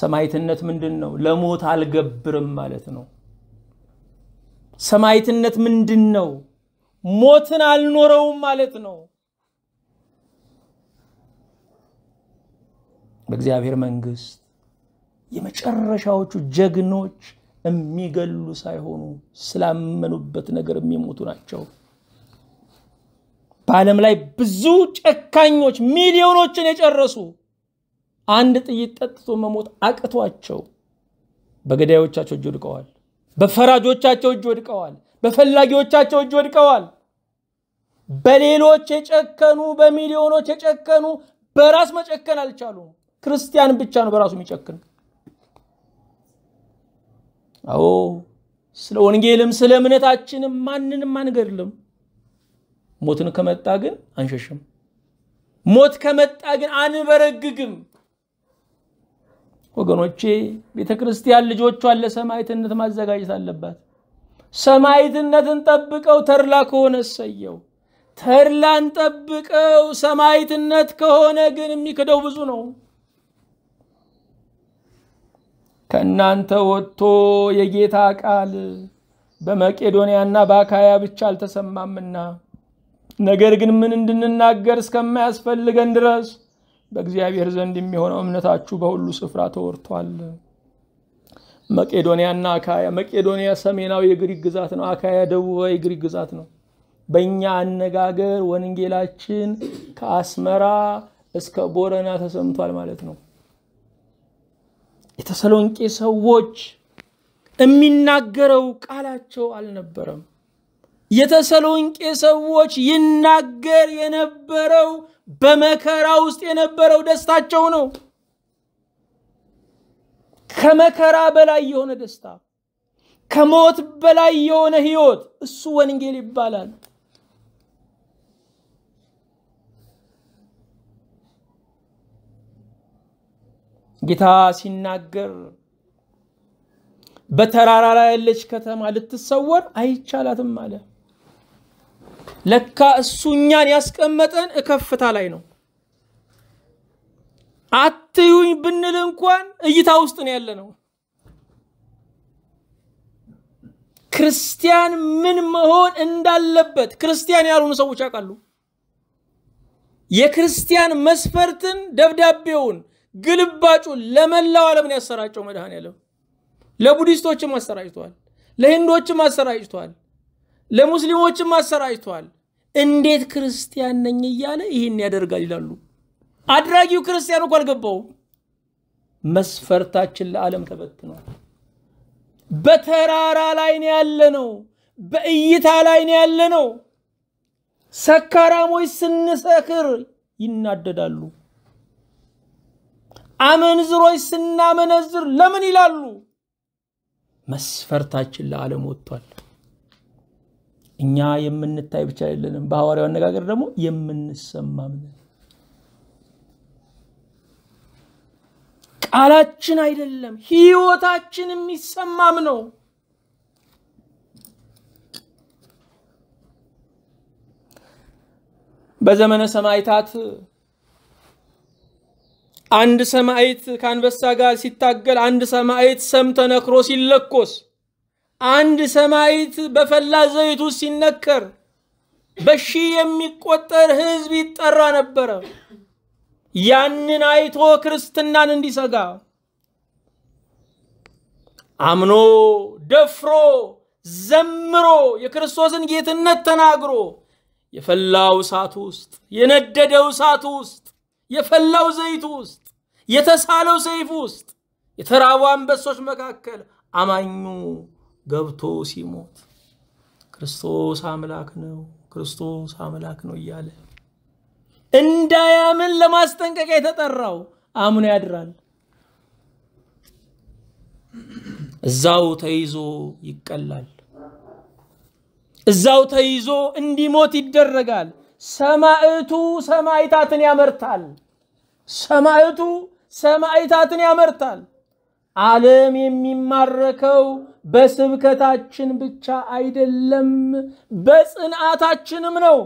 ሰማይትነት ምንድን ነው? ለሞት አልገብርም ማለት ነው። ሰማይትነት ምንድን ነው? ሞትን አልኖረውም ማለት ነው። በእግዚአብሔር መንግስት የመጨረሻዎቹ ጀግኖች የሚገሉ ሳይሆኑ ስላመኑበት ነገር የሚሞቱ ናቸው። በዓለም ላይ ብዙ ጨካኞች ሚሊዮኖችን የጨረሱ አንድ ጥይት ጠጥቶ መሞት አቅቷቸው በገዳዮቻቸው እጅ ወድቀዋል። በፈራጆቻቸው እጅ ወድቀዋል። በፈላጊዎቻቸው እጅ ወድቀዋል። በሌሎች የጨከኑ በሚሊዮኖች የጨከኑ በራስ መጨከን አልቻሉም። ክርስቲያን ብቻ ነው በራሱ የሚጨክን። አዎ ስለ ወንጌልም ስለ እምነታችንም ማንንም አንገድልም። ሞትን ከመጣ ግን አንሸሽም። ሞት ከመጣ ግን አንበረግግም። ወገኖቼ ቤተ ክርስቲያን ልጆቿን ለሰማዕትነት ማዘጋጀት አለባት። ሰማዕትነትን ጠብቀው ተድላ ከሆነ እሰየው። ተድላን ጠብቀው ሰማዕትነት ከሆነ ግን የሚክደው ብዙ ነው። ከእናንተ ወጥቶ የጌታ ቃል በመቄዶንያና በአካያ ብቻ አልተሰማምና ነገር ግን ምን እንድንናገር እስከማያስፈልገን ድረስ በእግዚአብሔር ዘንድ የሚሆነው እምነታችሁ በሁሉ ስፍራ ተወርቷል መቄዶንያና አካያ መቄዶንያ ሰሜናዊ የግሪክ ግዛት ነው አካያ ደቡባዊ የግሪክ ግዛት ነው በእኛ አነጋገር ወንጌላችን ከአስመራ እስከ ቦረና ተሰምቷል ማለት ነው የተሰሎንቄ ሰዎች የሚናገረው ቃላቸው አልነበረም የተሰሎንቄ ሰዎች ይናገር የነበረው በመከራ ውስጥ የነበረው ደስታቸው ነው። ከመከራ በላይ የሆነ ደስታ፣ ከሞት በላይ የሆነ ህይወት፣ እሱ ወንጌል ይባላል። ጌታ ሲናገር በተራራ ላይ ያለች ከተማ ልትሰወር አይቻላትም አለ። ለካ እሱ እኛን ያስቀመጠን እከፍታ ላይ ነው። አትዩኝ ብንል እንኳን እይታ ውስጥ ነው ያለ ነው። ክርስቲያን ምን መሆን እንዳለበት ክርስቲያን ያልሆኑ ሰዎች ያውቃሉ። የክርስቲያን መስፈርትን ደብዳቤውን ግልባጩን ለመላው ዓለም ያሰራጨው መድኃኔዓለም ለቡዲስቶችም አሰራጭተዋል፣ ለሂንዶችም አሰራጭተዋል። ለሙስሊሞችም አሰራጭቷል። እንዴት ክርስቲያን ነኝ እያለ ይህን ያደርጋል ይላሉ። አድራጊው ክርስቲያኑ እኮ አልገባውም። መስፈርታችን ለዓለም ተበትኗል። በተራራ ላይ ነው ያለ ነው። በእይታ ላይ ነው ያለ ነው። ሰካራሞች ስንሰክር ይናደዳሉ። አመንዝሮች ስናመነዝር ለምን ይላሉ። መስፈርታችን ለዓለም ወጥቷል። እኛ የምንታይ ብቻ አይደለንም። በሐዋርያው አነጋገር ደግሞ የምንሰማም ነን። ቃላችን አይደለም ህይወታችን የሚሰማም ነው። በዘመነ ሰማይታት አንድ ሰማይት ከአንበሳ ጋር ሲታገል አንድ ሰማይት ሰም ተነክሮ ሲለኮስ አንድ ሰማይት በፈላ ዘይት ውስጥ ሲነከር በሺ የሚቆጠር ህዝብ ይጠራ ነበረ። ያንን አይቶ ክርስትናን እንዲሰጋ አምኖ ደፍሮ ዘምሮ የክርስቶስን ጌትነት ተናግሮ የፈላው እሳት ውስጥ የነደደው እሳት ውስጥ የፈላው ዘይት ውስጥ የተሳለው ሰይፍ ውስጥ የተራቡ አንበሶች መካከል አማኙ ገብቶ ሲሞት ክርስቶስ አምላክ ነው፣ ክርስቶስ አምላክ ነው እያለ እንዳያምን ለማስጠንቀቂያ የተጠራው አምኖ ያድራል። እዛው ተይዞ ይቀላል። እዛው ተይዞ እንዲሞት ይደረጋል። ሰማዕቱ ሰማዕታትን ያመርታል። ሰማዕቱ ሰማዕታትን ያመርታል። ዓለም የሚማረከው በስብከታችን ብቻ አይደለም፣ በጽንዓታችንም ነው።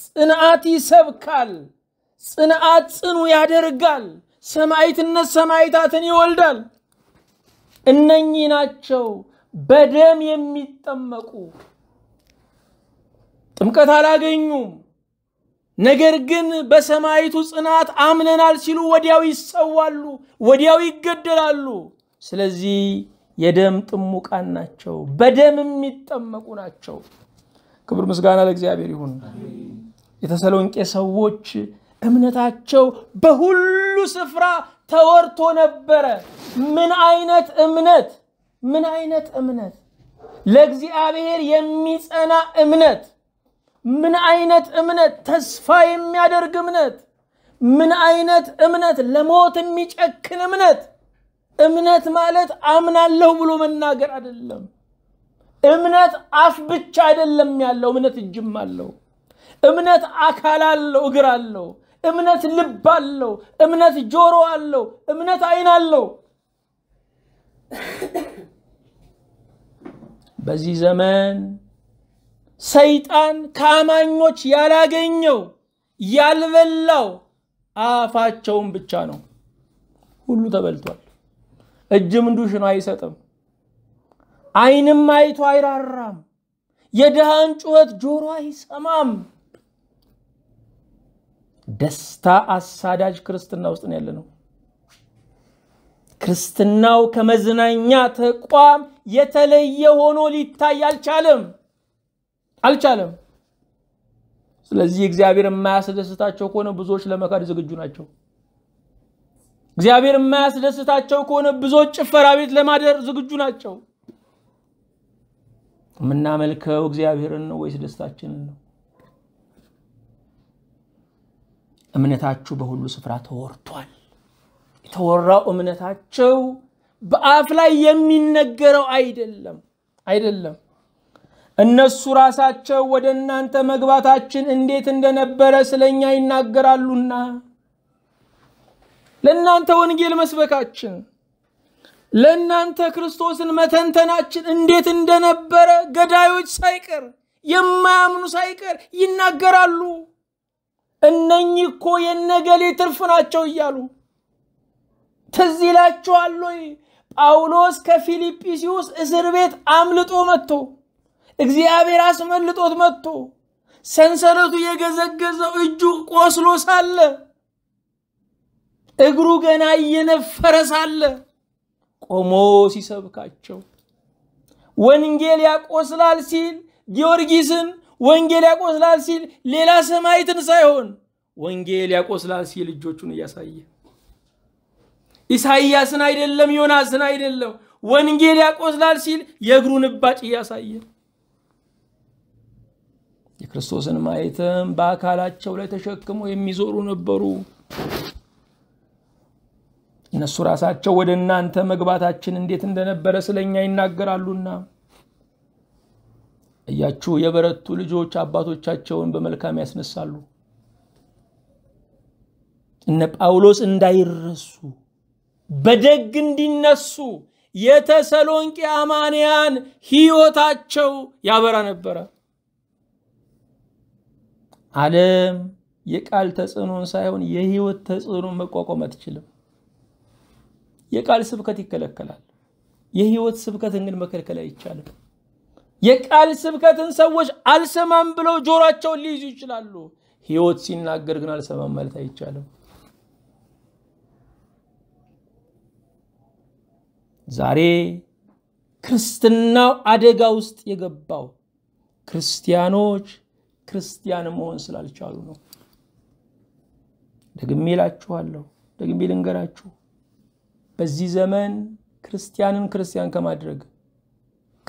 ጽንዓት ይሰብካል። ጽንዓት ጽኑ ያደርጋል። ሰማይትነት ሰማይታትን ይወልዳል። እነኚህ ናቸው በደም የሚጠመቁ ጥምቀት አላገኙም። ነገር ግን በሰማይቱ ጽናት አምነናል ሲሉ ወዲያው ይሰዋሉ፣ ወዲያው ይገደላሉ። ስለዚህ የደም ጥሙቃን ናቸው፣ በደም የሚጠመቁ ናቸው። ክብር ምስጋና ለእግዚአብሔር ይሁን። የተሰሎንቄ ሰዎች እምነታቸው በሁሉ ስፍራ ተወርቶ ነበረ። ምን አይነት እምነት! ምን አይነት እምነት! ለእግዚአብሔር የሚጸና እምነት ምን አይነት እምነት ተስፋ የሚያደርግ እምነት ምን አይነት እምነት ለሞት የሚጨክን እምነት እምነት ማለት አምናለሁ ብሎ መናገር አይደለም እምነት አፍ ብቻ አይደለም ያለው እምነት እጅም አለው እምነት አካል አለው እግር አለው እምነት ልብ አለው እምነት ጆሮ አለው እምነት አይን አለው በዚህ ዘመን ሰይጣን ከአማኞች ያላገኘው ያልበላው አፋቸውን ብቻ ነው። ሁሉ ተበልቷል። እጅም እንዱሽን አይሰጥም። አይንም አይቶ አይራራም። የድሃን ጩኸት ጆሮ አይሰማም። ደስታ አሳዳጅ ክርስትና ውስጥ ነው ያለ ነው። ክርስትናው ከመዝናኛ ተቋም የተለየ ሆኖ ሊታይ አልቻለም። አልቻለም። ስለዚህ እግዚአብሔር የማያስደስታቸው ከሆነ ብዙዎች ለመካድ ዝግጁ ናቸው። እግዚአብሔር የማያስደስታቸው ከሆነ ብዙዎች ጭፈራ ቤት ለማደር ዝግጁ ናቸው። የምናመልከው እግዚአብሔርን ነው ወይስ ደስታችንን ነው? እምነታችሁ በሁሉ ስፍራ ተወርቷል። የተወራው እምነታቸው በአፍ ላይ የሚነገረው አይደለም አይደለም እነሱ ራሳቸው ወደ እናንተ መግባታችን እንዴት እንደነበረ ስለኛ ይናገራሉና ለእናንተ ወንጌል መስበካችን ለእናንተ ክርስቶስን መተንተናችን እንዴት እንደነበረ ገዳዮች ሳይቀር የማያምኑ ሳይቀር ይናገራሉ። እነኚህ እኮ የነገሌ ትርፍ ናቸው እያሉ ትዝ ይላችኋል ወይ? ጳውሎስ ከፊልጵስዩስ እስር ቤት አምልጦ መጥቶ እግዚአብሔር አስመልጦት መጥቶ ሰንሰለቱ የገዘገዘው እጁ ቆስሎ ሳለ እግሩ ገና እየነፈረ ሳለ ቆሞ ሲሰብካቸው ወንጌል ያቆስላል ሲል ጊዮርጊስን፣ ወንጌል ያቆስላል ሲል ሌላ ሰማይትን ሳይሆን ወንጌል ያቆስላል ሲል እጆቹን እያሳየ ኢሳይያስን አይደለም ዮናስን አይደለም ወንጌል ያቆስላል ሲል የእግሩን እባጭ እያሳየ የክርስቶስን ማየትም በአካላቸው ላይ ተሸክመው የሚዞሩ ነበሩ። እነሱ ራሳቸው ወደ እናንተ መግባታችን እንዴት እንደነበረ ስለኛ ይናገራሉና። እያችሁ የበረቱ ልጆች አባቶቻቸውን በመልካም ያስነሳሉ። እነ ጳውሎስ እንዳይረሱ በደግ እንዲነሱ የተሰሎንቄ አማንያን ሕይወታቸው ያበራ ነበረ። ዓለም የቃል ተጽዕኖን ሳይሆን የህይወት ተጽዕኖ መቋቋም አትችልም። የቃል ስብከት ይከለከላል። የህይወት ስብከትን ግን መከልከል አይቻልም። የቃል ስብከትን ሰዎች አልሰማም ብለው ጆሯቸውን ሊይዙ ይችላሉ። ህይወት ሲናገር ግን አልሰማም ማለት አይቻልም። ዛሬ ክርስትናው አደጋ ውስጥ የገባው ክርስቲያኖች ክርስቲያን መሆን ስላልቻሉ ነው። ደግሜ እላችኋለሁ፣ ደግሜ ልንገራችሁ፣ በዚህ ዘመን ክርስቲያንን ክርስቲያን ከማድረግ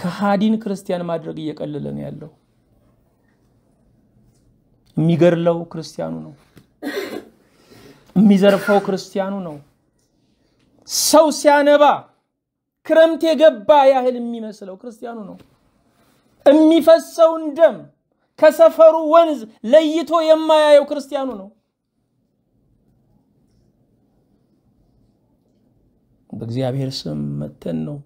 ከሃዲን ክርስቲያን ማድረግ እየቀለለ ነው ያለው። የሚገድለው ክርስቲያኑ ነው። የሚዘርፈው ክርስቲያኑ ነው። ሰው ሲያነባ ክረምት የገባ ያህል የሚመስለው ክርስቲያኑ ነው። የሚፈሰውን ደም ከሰፈሩ ወንዝ ለይቶ የማያየው ክርስቲያኑ ነው። በእግዚአብሔር ስም መተን ነው።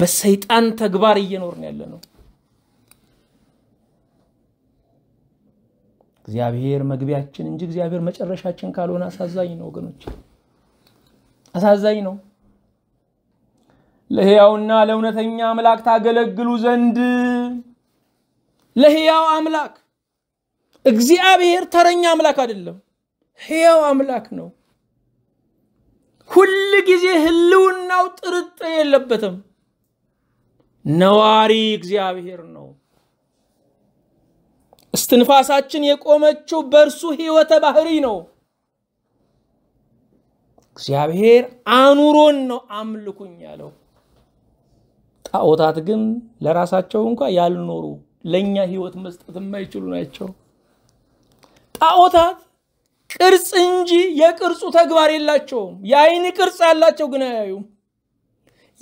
በሰይጣን ተግባር እየኖርን ያለ ነው። እግዚአብሔር መግቢያችን እንጂ እግዚአብሔር መጨረሻችን ካልሆነ አሳዛኝ ነው ወገኖች፣ አሳዛኝ ነው። ለሕያውና ለእውነተኛ አምላክ ታገለግሉ ዘንድ ለሕያው አምላክ እግዚአብሔር ተረኛ አምላክ አይደለም፣ ሕያው አምላክ ነው። ሁል ጊዜ ህልውናው ጥርጥር የለበትም። ነዋሪ እግዚአብሔር ነው። እስትንፋሳችን የቆመችው በእርሱ ህይወተ ባህሪ ነው። እግዚአብሔር አኑሮን ነው አምልኩኝ ያለው። ጣዖታት ግን ለራሳቸው እንኳ ያልኖሩ ለእኛ ህይወት መስጠት የማይችሉ ናቸው። ጣዖታት ቅርጽ እንጂ የቅርጹ ተግባር የላቸውም። የአይን ቅርጽ አላቸው ግን አያዩም።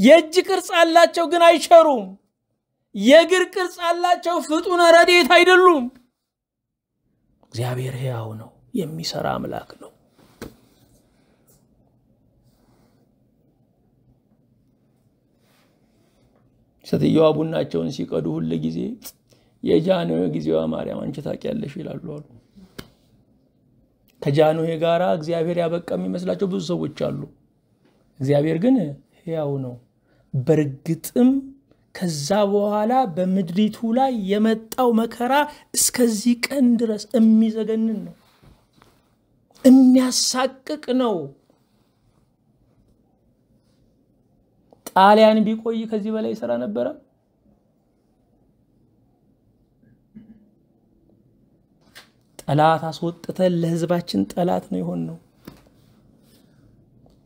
የእጅ ቅርጽ አላቸው ግን አይቸሩም። የእግር ቅርጽ አላቸው ፍጡነ ረድኤት አይደሉም። እግዚአብሔር ሕያው ነው፣ የሚሰራ አምላክ ነው። ሴትየዋ ቡናቸውን ሲቀዱ ሁል ጊዜ የጃንሆይ ጊዜዋ ማርያም አንቺ ታውቂያለሽ ይላሉ አሉ። ከጃንሆይ ጋር እግዚአብሔር ያበቃ የሚመስላቸው ብዙ ሰዎች አሉ። እግዚአብሔር ግን ሕያው ነው። በእርግጥም ከዛ በኋላ በምድሪቱ ላይ የመጣው መከራ እስከዚህ ቀን ድረስ የሚዘገንን ነው፣ የሚያሳቅቅ ነው። ጣሊያን ቢቆይ ከዚህ በላይ ይሰራ ነበረም? ጠላት አስወጥተን ለህዝባችን ጠላት ነው የሆን ነው።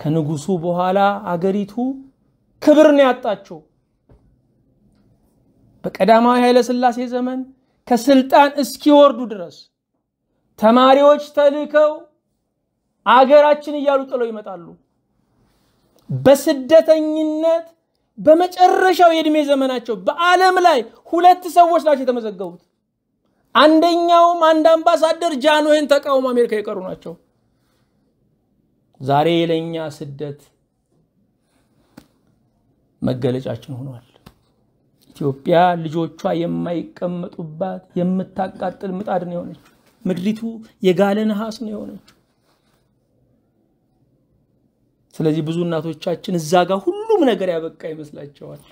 ከንጉሱ በኋላ አገሪቱ ክብርን ያጣቸው በቀዳማዊ ኃይለ ዘመን ከስልጣን እስኪወርዱ ድረስ ተማሪዎች ተልከው አገራችን እያሉ ጥለው ይመጣሉ። በስደተኝነት በመጨረሻው የእድሜ ዘመናቸው በዓለም ላይ ሁለት ሰዎች ናቸው የተመዘገቡት። አንደኛውም አንድ አምባሳደር ጃንሆይን ተቃውሞ አሜሪካ የቀሩ ናቸው። ዛሬ የለኛ ስደት መገለጫችን ሆኗል። ኢትዮጵያ ልጆቿ የማይቀመጡባት የምታቃጥል ምጣድ ነው የሆነችው። ምድሪቱ የጋለ ነሐስ ነው የሆነችው። ስለዚህ ብዙ እናቶቻችን እዛ ጋር ሁሉም ነገር ያበቃ ይመስላቸዋል።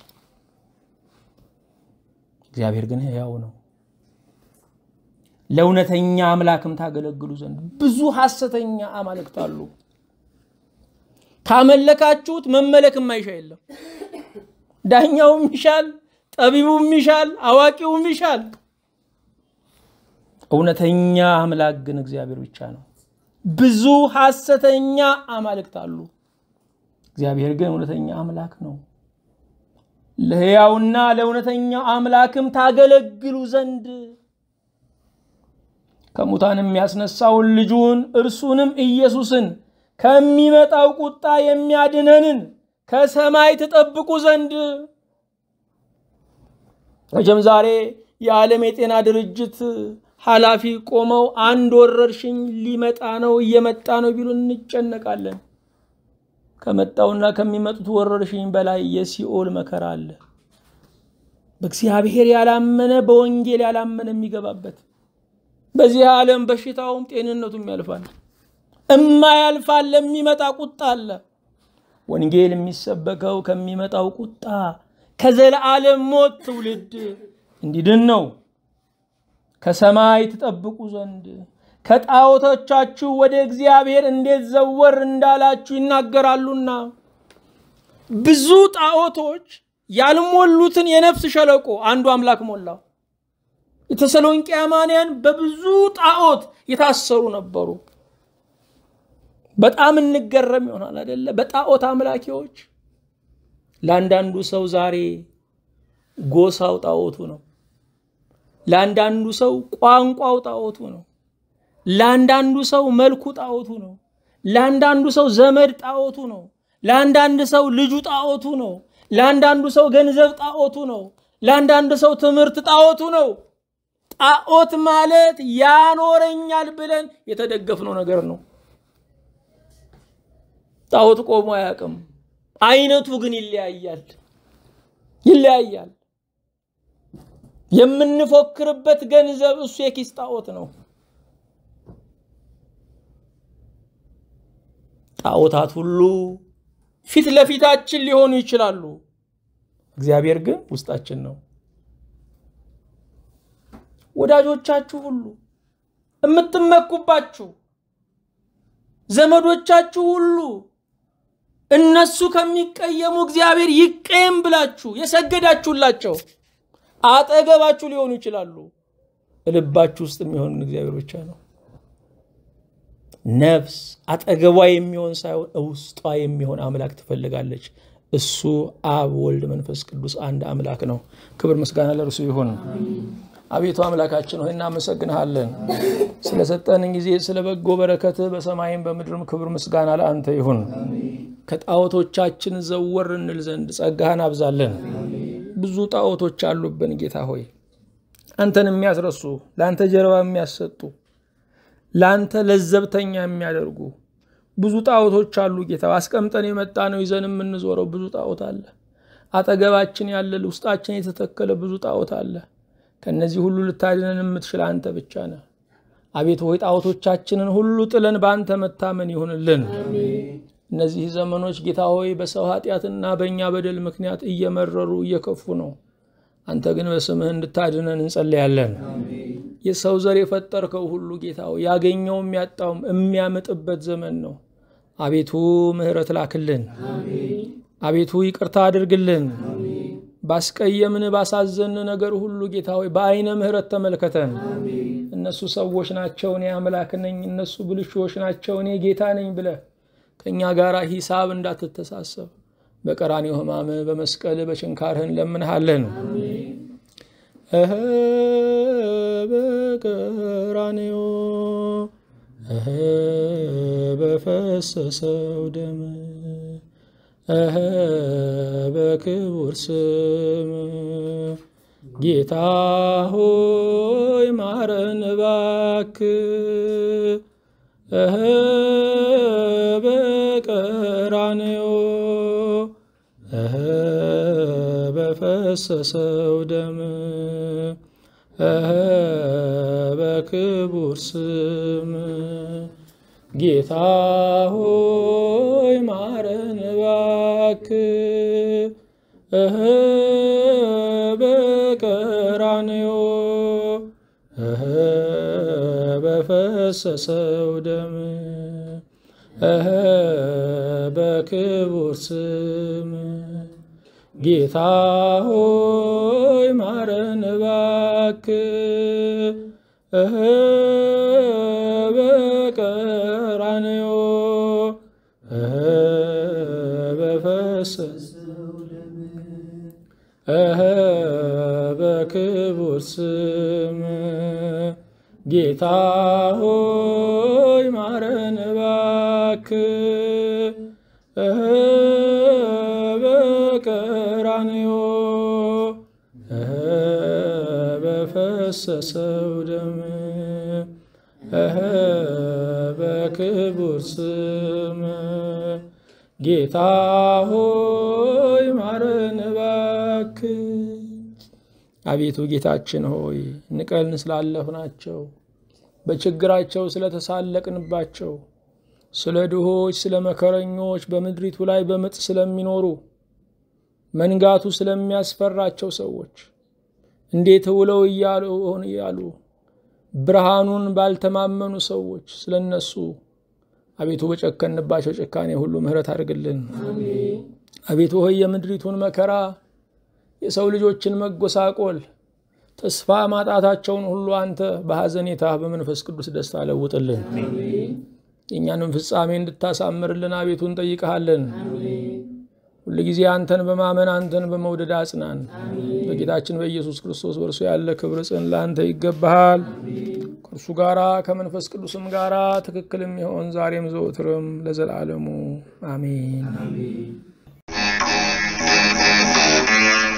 እግዚአብሔር ግን ያው ነው። ለእውነተኛ አምላክም ታገለግሉ ዘንድ ብዙ ሐሰተኛ አማልክት አሉ። ካመለካችሁት መመለክ ማይሻ የለም። ዳኛውም ይሻል፣ ጠቢቡም ይሻል፣ አዋቂውም ይሻል። እውነተኛ አምላክ ግን እግዚአብሔር ብቻ ነው። ብዙ ሐሰተኛ አማልክት አሉ። እግዚአብሔር ግን እውነተኛ አምላክ ነው። ለሕያውና ለእውነተኛው አምላክም ታገለግሉ ዘንድ ከሙታንም ያስነሳውን ልጁን እርሱንም ኢየሱስን ከሚመጣው ቁጣ የሚያድነንን ከሰማይ ትጠብቁ ዘንድ መቼም ዛሬ የዓለም የጤና ድርጅት ኃላፊ ቆመው አንድ ወረርሽኝ ሊመጣ ነው እየመጣ ነው ቢሉ እንጨነቃለን። ከመጣውና ከሚመጡት ወረርሽኝ በላይ የሲኦል መከራ አለ። በእግዚአብሔር ያላመነ በወንጌል ያላመነ የሚገባበት በዚህ ዓለም በሽታውም ጤንነቱም ያልፋል። እማያልፋል ለሚመጣ ቁጣ አለ። ወንጌል የሚሰበከው ከሚመጣው ቁጣ ከዘለዓለም ሞት ትውልድ እንዲድን ነው። ከሰማይ ትጠብቁ ዘንድ ከጣዖቶቻችሁ ወደ እግዚአብሔር እንዴት ዘወር እንዳላችሁ ይናገራሉና ብዙ ጣዖቶች ያልሞሉትን የነፍስ ሸለቆ አንዱ አምላክ ሞላው። የተሰሎንቄያማንያን በብዙ ጣዖት የታሰሩ ነበሩ። በጣም እንገረም ይሆናል አደለ? በጣዖት አምላኪዎች። ለአንዳንዱ ሰው ዛሬ ጎሳው ጣዖቱ ነው። ለአንዳንዱ ሰው ቋንቋው ጣዖቱ ነው። ለአንዳንዱ ሰው መልኩ ጣዖቱ ነው። ለአንዳንዱ ሰው ዘመድ ጣዖቱ ነው። ለአንዳንድ ሰው ልጁ ጣዖቱ ነው። ለአንዳንዱ ሰው ገንዘብ ጣዖቱ ነው። ለአንዳንድ ሰው ትምህርት ጣዖቱ ነው። ጣዖት ማለት ያኖረኛል ብለን የተደገፍነው ነገር ነው። ጣዖት ቆሞ አያውቅም። አይነቱ ግን ይለያያል ይለያያል። የምንፎክርበት ገንዘብ እሱ የኪስ ጣዖት ነው። ጣዖታት ሁሉ ፊት ለፊታችን ሊሆኑ ይችላሉ። እግዚአብሔር ግን ውስጣችን ነው። ወዳጆቻችሁ ሁሉ የምትመኩባችሁ ዘመዶቻችሁ ሁሉ እነሱ ከሚቀየሙ እግዚአብሔር ይቀየም ብላችሁ የሰገዳችሁላቸው አጠገባችሁ ሊሆኑ ይችላሉ። ልባችሁ ውስጥ የሚሆን እግዚአብሔር ብቻ ነው። ነፍስ አጠገቧ የሚሆን ሳይሆን ውስጧ የሚሆን አምላክ ትፈልጋለች። እሱ አብ፣ ወልድ፣ መንፈስ ቅዱስ አንድ አምላክ ነው። ክብር ምስጋና ለርሱ ይሁን። አቤቱ አምላካችን ሆይ እናመሰግንሃለን ስለሰጠን ጊዜ ስለ በጎ በረከት በሰማይም በምድርም ክብር ምስጋና ለአንተ ይሁን ከጣዖቶቻችን ዘወር እንል ዘንድ ጸጋህን አብዛለን ብዙ ጣዖቶች አሉብን ጌታ ሆይ አንተን የሚያስረሱ ለአንተ ጀርባ የሚያሰጡ ለአንተ ለዘብተኛ የሚያደርጉ ብዙ ጣዖቶች አሉ ጌታ አስቀምጠን የመጣ ነው ይዘን የምንዞረው ብዙ ጣዖት አለ አጠገባችን ያለ ውስጣችን የተተከለ ብዙ ጣዖት አለ ከእነዚህ ሁሉ ልታድነን የምትችል አንተ ብቻ ነህ። አቤት ሆይ ጣዖቶቻችንን ሁሉ ጥለን በአንተ መታመን ይሁንልን። እነዚህ ዘመኖች ጌታ ሆይ በሰው ኃጢአትና በእኛ በደል ምክንያት እየመረሩ እየከፉ ነው። አንተ ግን በስምህ እንድታድነን እንጸልያለን። የሰው ዘር የፈጠርከው ሁሉ ጌታ ሆይ ያገኘው የሚያጣውም የሚያምጥበት ዘመን ነው። አቤቱ ምሕረት ላክልን። አቤቱ ይቅርታ አድርግልን። ባስቀየምን ባሳዘን ነገር ሁሉ ጌታ ሆይ በአይነ ምሕረት ተመልከተን። እነሱ ሰዎች ናቸው፣ እኔ አምላክ ነኝ፣ እነሱ ብልሾች ናቸው፣ እኔ ጌታ ነኝ ብለ ከእኛ ጋር ሂሳብ እንዳትተሳሰብ በቀራኔው ሕማም በመስቀል በችንካርህን ለምንሃለን። በቀራኔው በፈሰሰው ደም በክቡር ስም ጌታ ሆይ ማረን ባክ በቀራንዮ በፈሰሰው ደም በክቡር ስም ጌታ ሆይ አምላክ እህ በቀራንዮ እህ በፈሰሰው ደም እህ በክቡር ስም ጌታ ሆይ ማረን ባክ በቀራንዮ እህ በክቡር ስም ጌታ ሆይ ማረን ባክ በቀራንዮ በፈሰሰው ደም በክቡር ስም ጌታ ሆይ አቤቱ ጌታችን ሆይ ንቀልን ስላለፍናቸው፣ በችግራቸው ስለተሳለቅንባቸው፣ ስለ ድሆች፣ ስለ መከረኞች፣ በምድሪቱ ላይ በምጥ ስለሚኖሩ መንጋቱ ስለሚያስፈራቸው ሰዎች እንዴት ውለው እያሉ እያሉ ብርሃኑን ባልተማመኑ ሰዎች ስለነሱ አቤቱ በጨከንባቸው ጭካኔ ሁሉ ምሕረት አድርግልን። አቤቱ ሆይ የምድሪቱን መከራ የሰው ልጆችን መጎሳቆል ተስፋ ማጣታቸውን ሁሉ አንተ በሐዘኔታ በመንፈስ ቅዱስ ደስታ ለውጥልን። የእኛንም ፍጻሜ እንድታሳምርልን አቤቱ እንጠይቀሃለን። ሁልጊዜ አንተን በማመን አንተን በመውደድ አጽናን። በጌታችን በኢየሱስ ክርስቶስ በእርሱ ያለ ክብር ጽን ለአንተ ይገባሃል። ከእርሱ ጋራ ከመንፈስ ቅዱስም ጋራ ትክክልም ይሆን ዛሬም ዘወትርም ለዘላለሙ አሜን።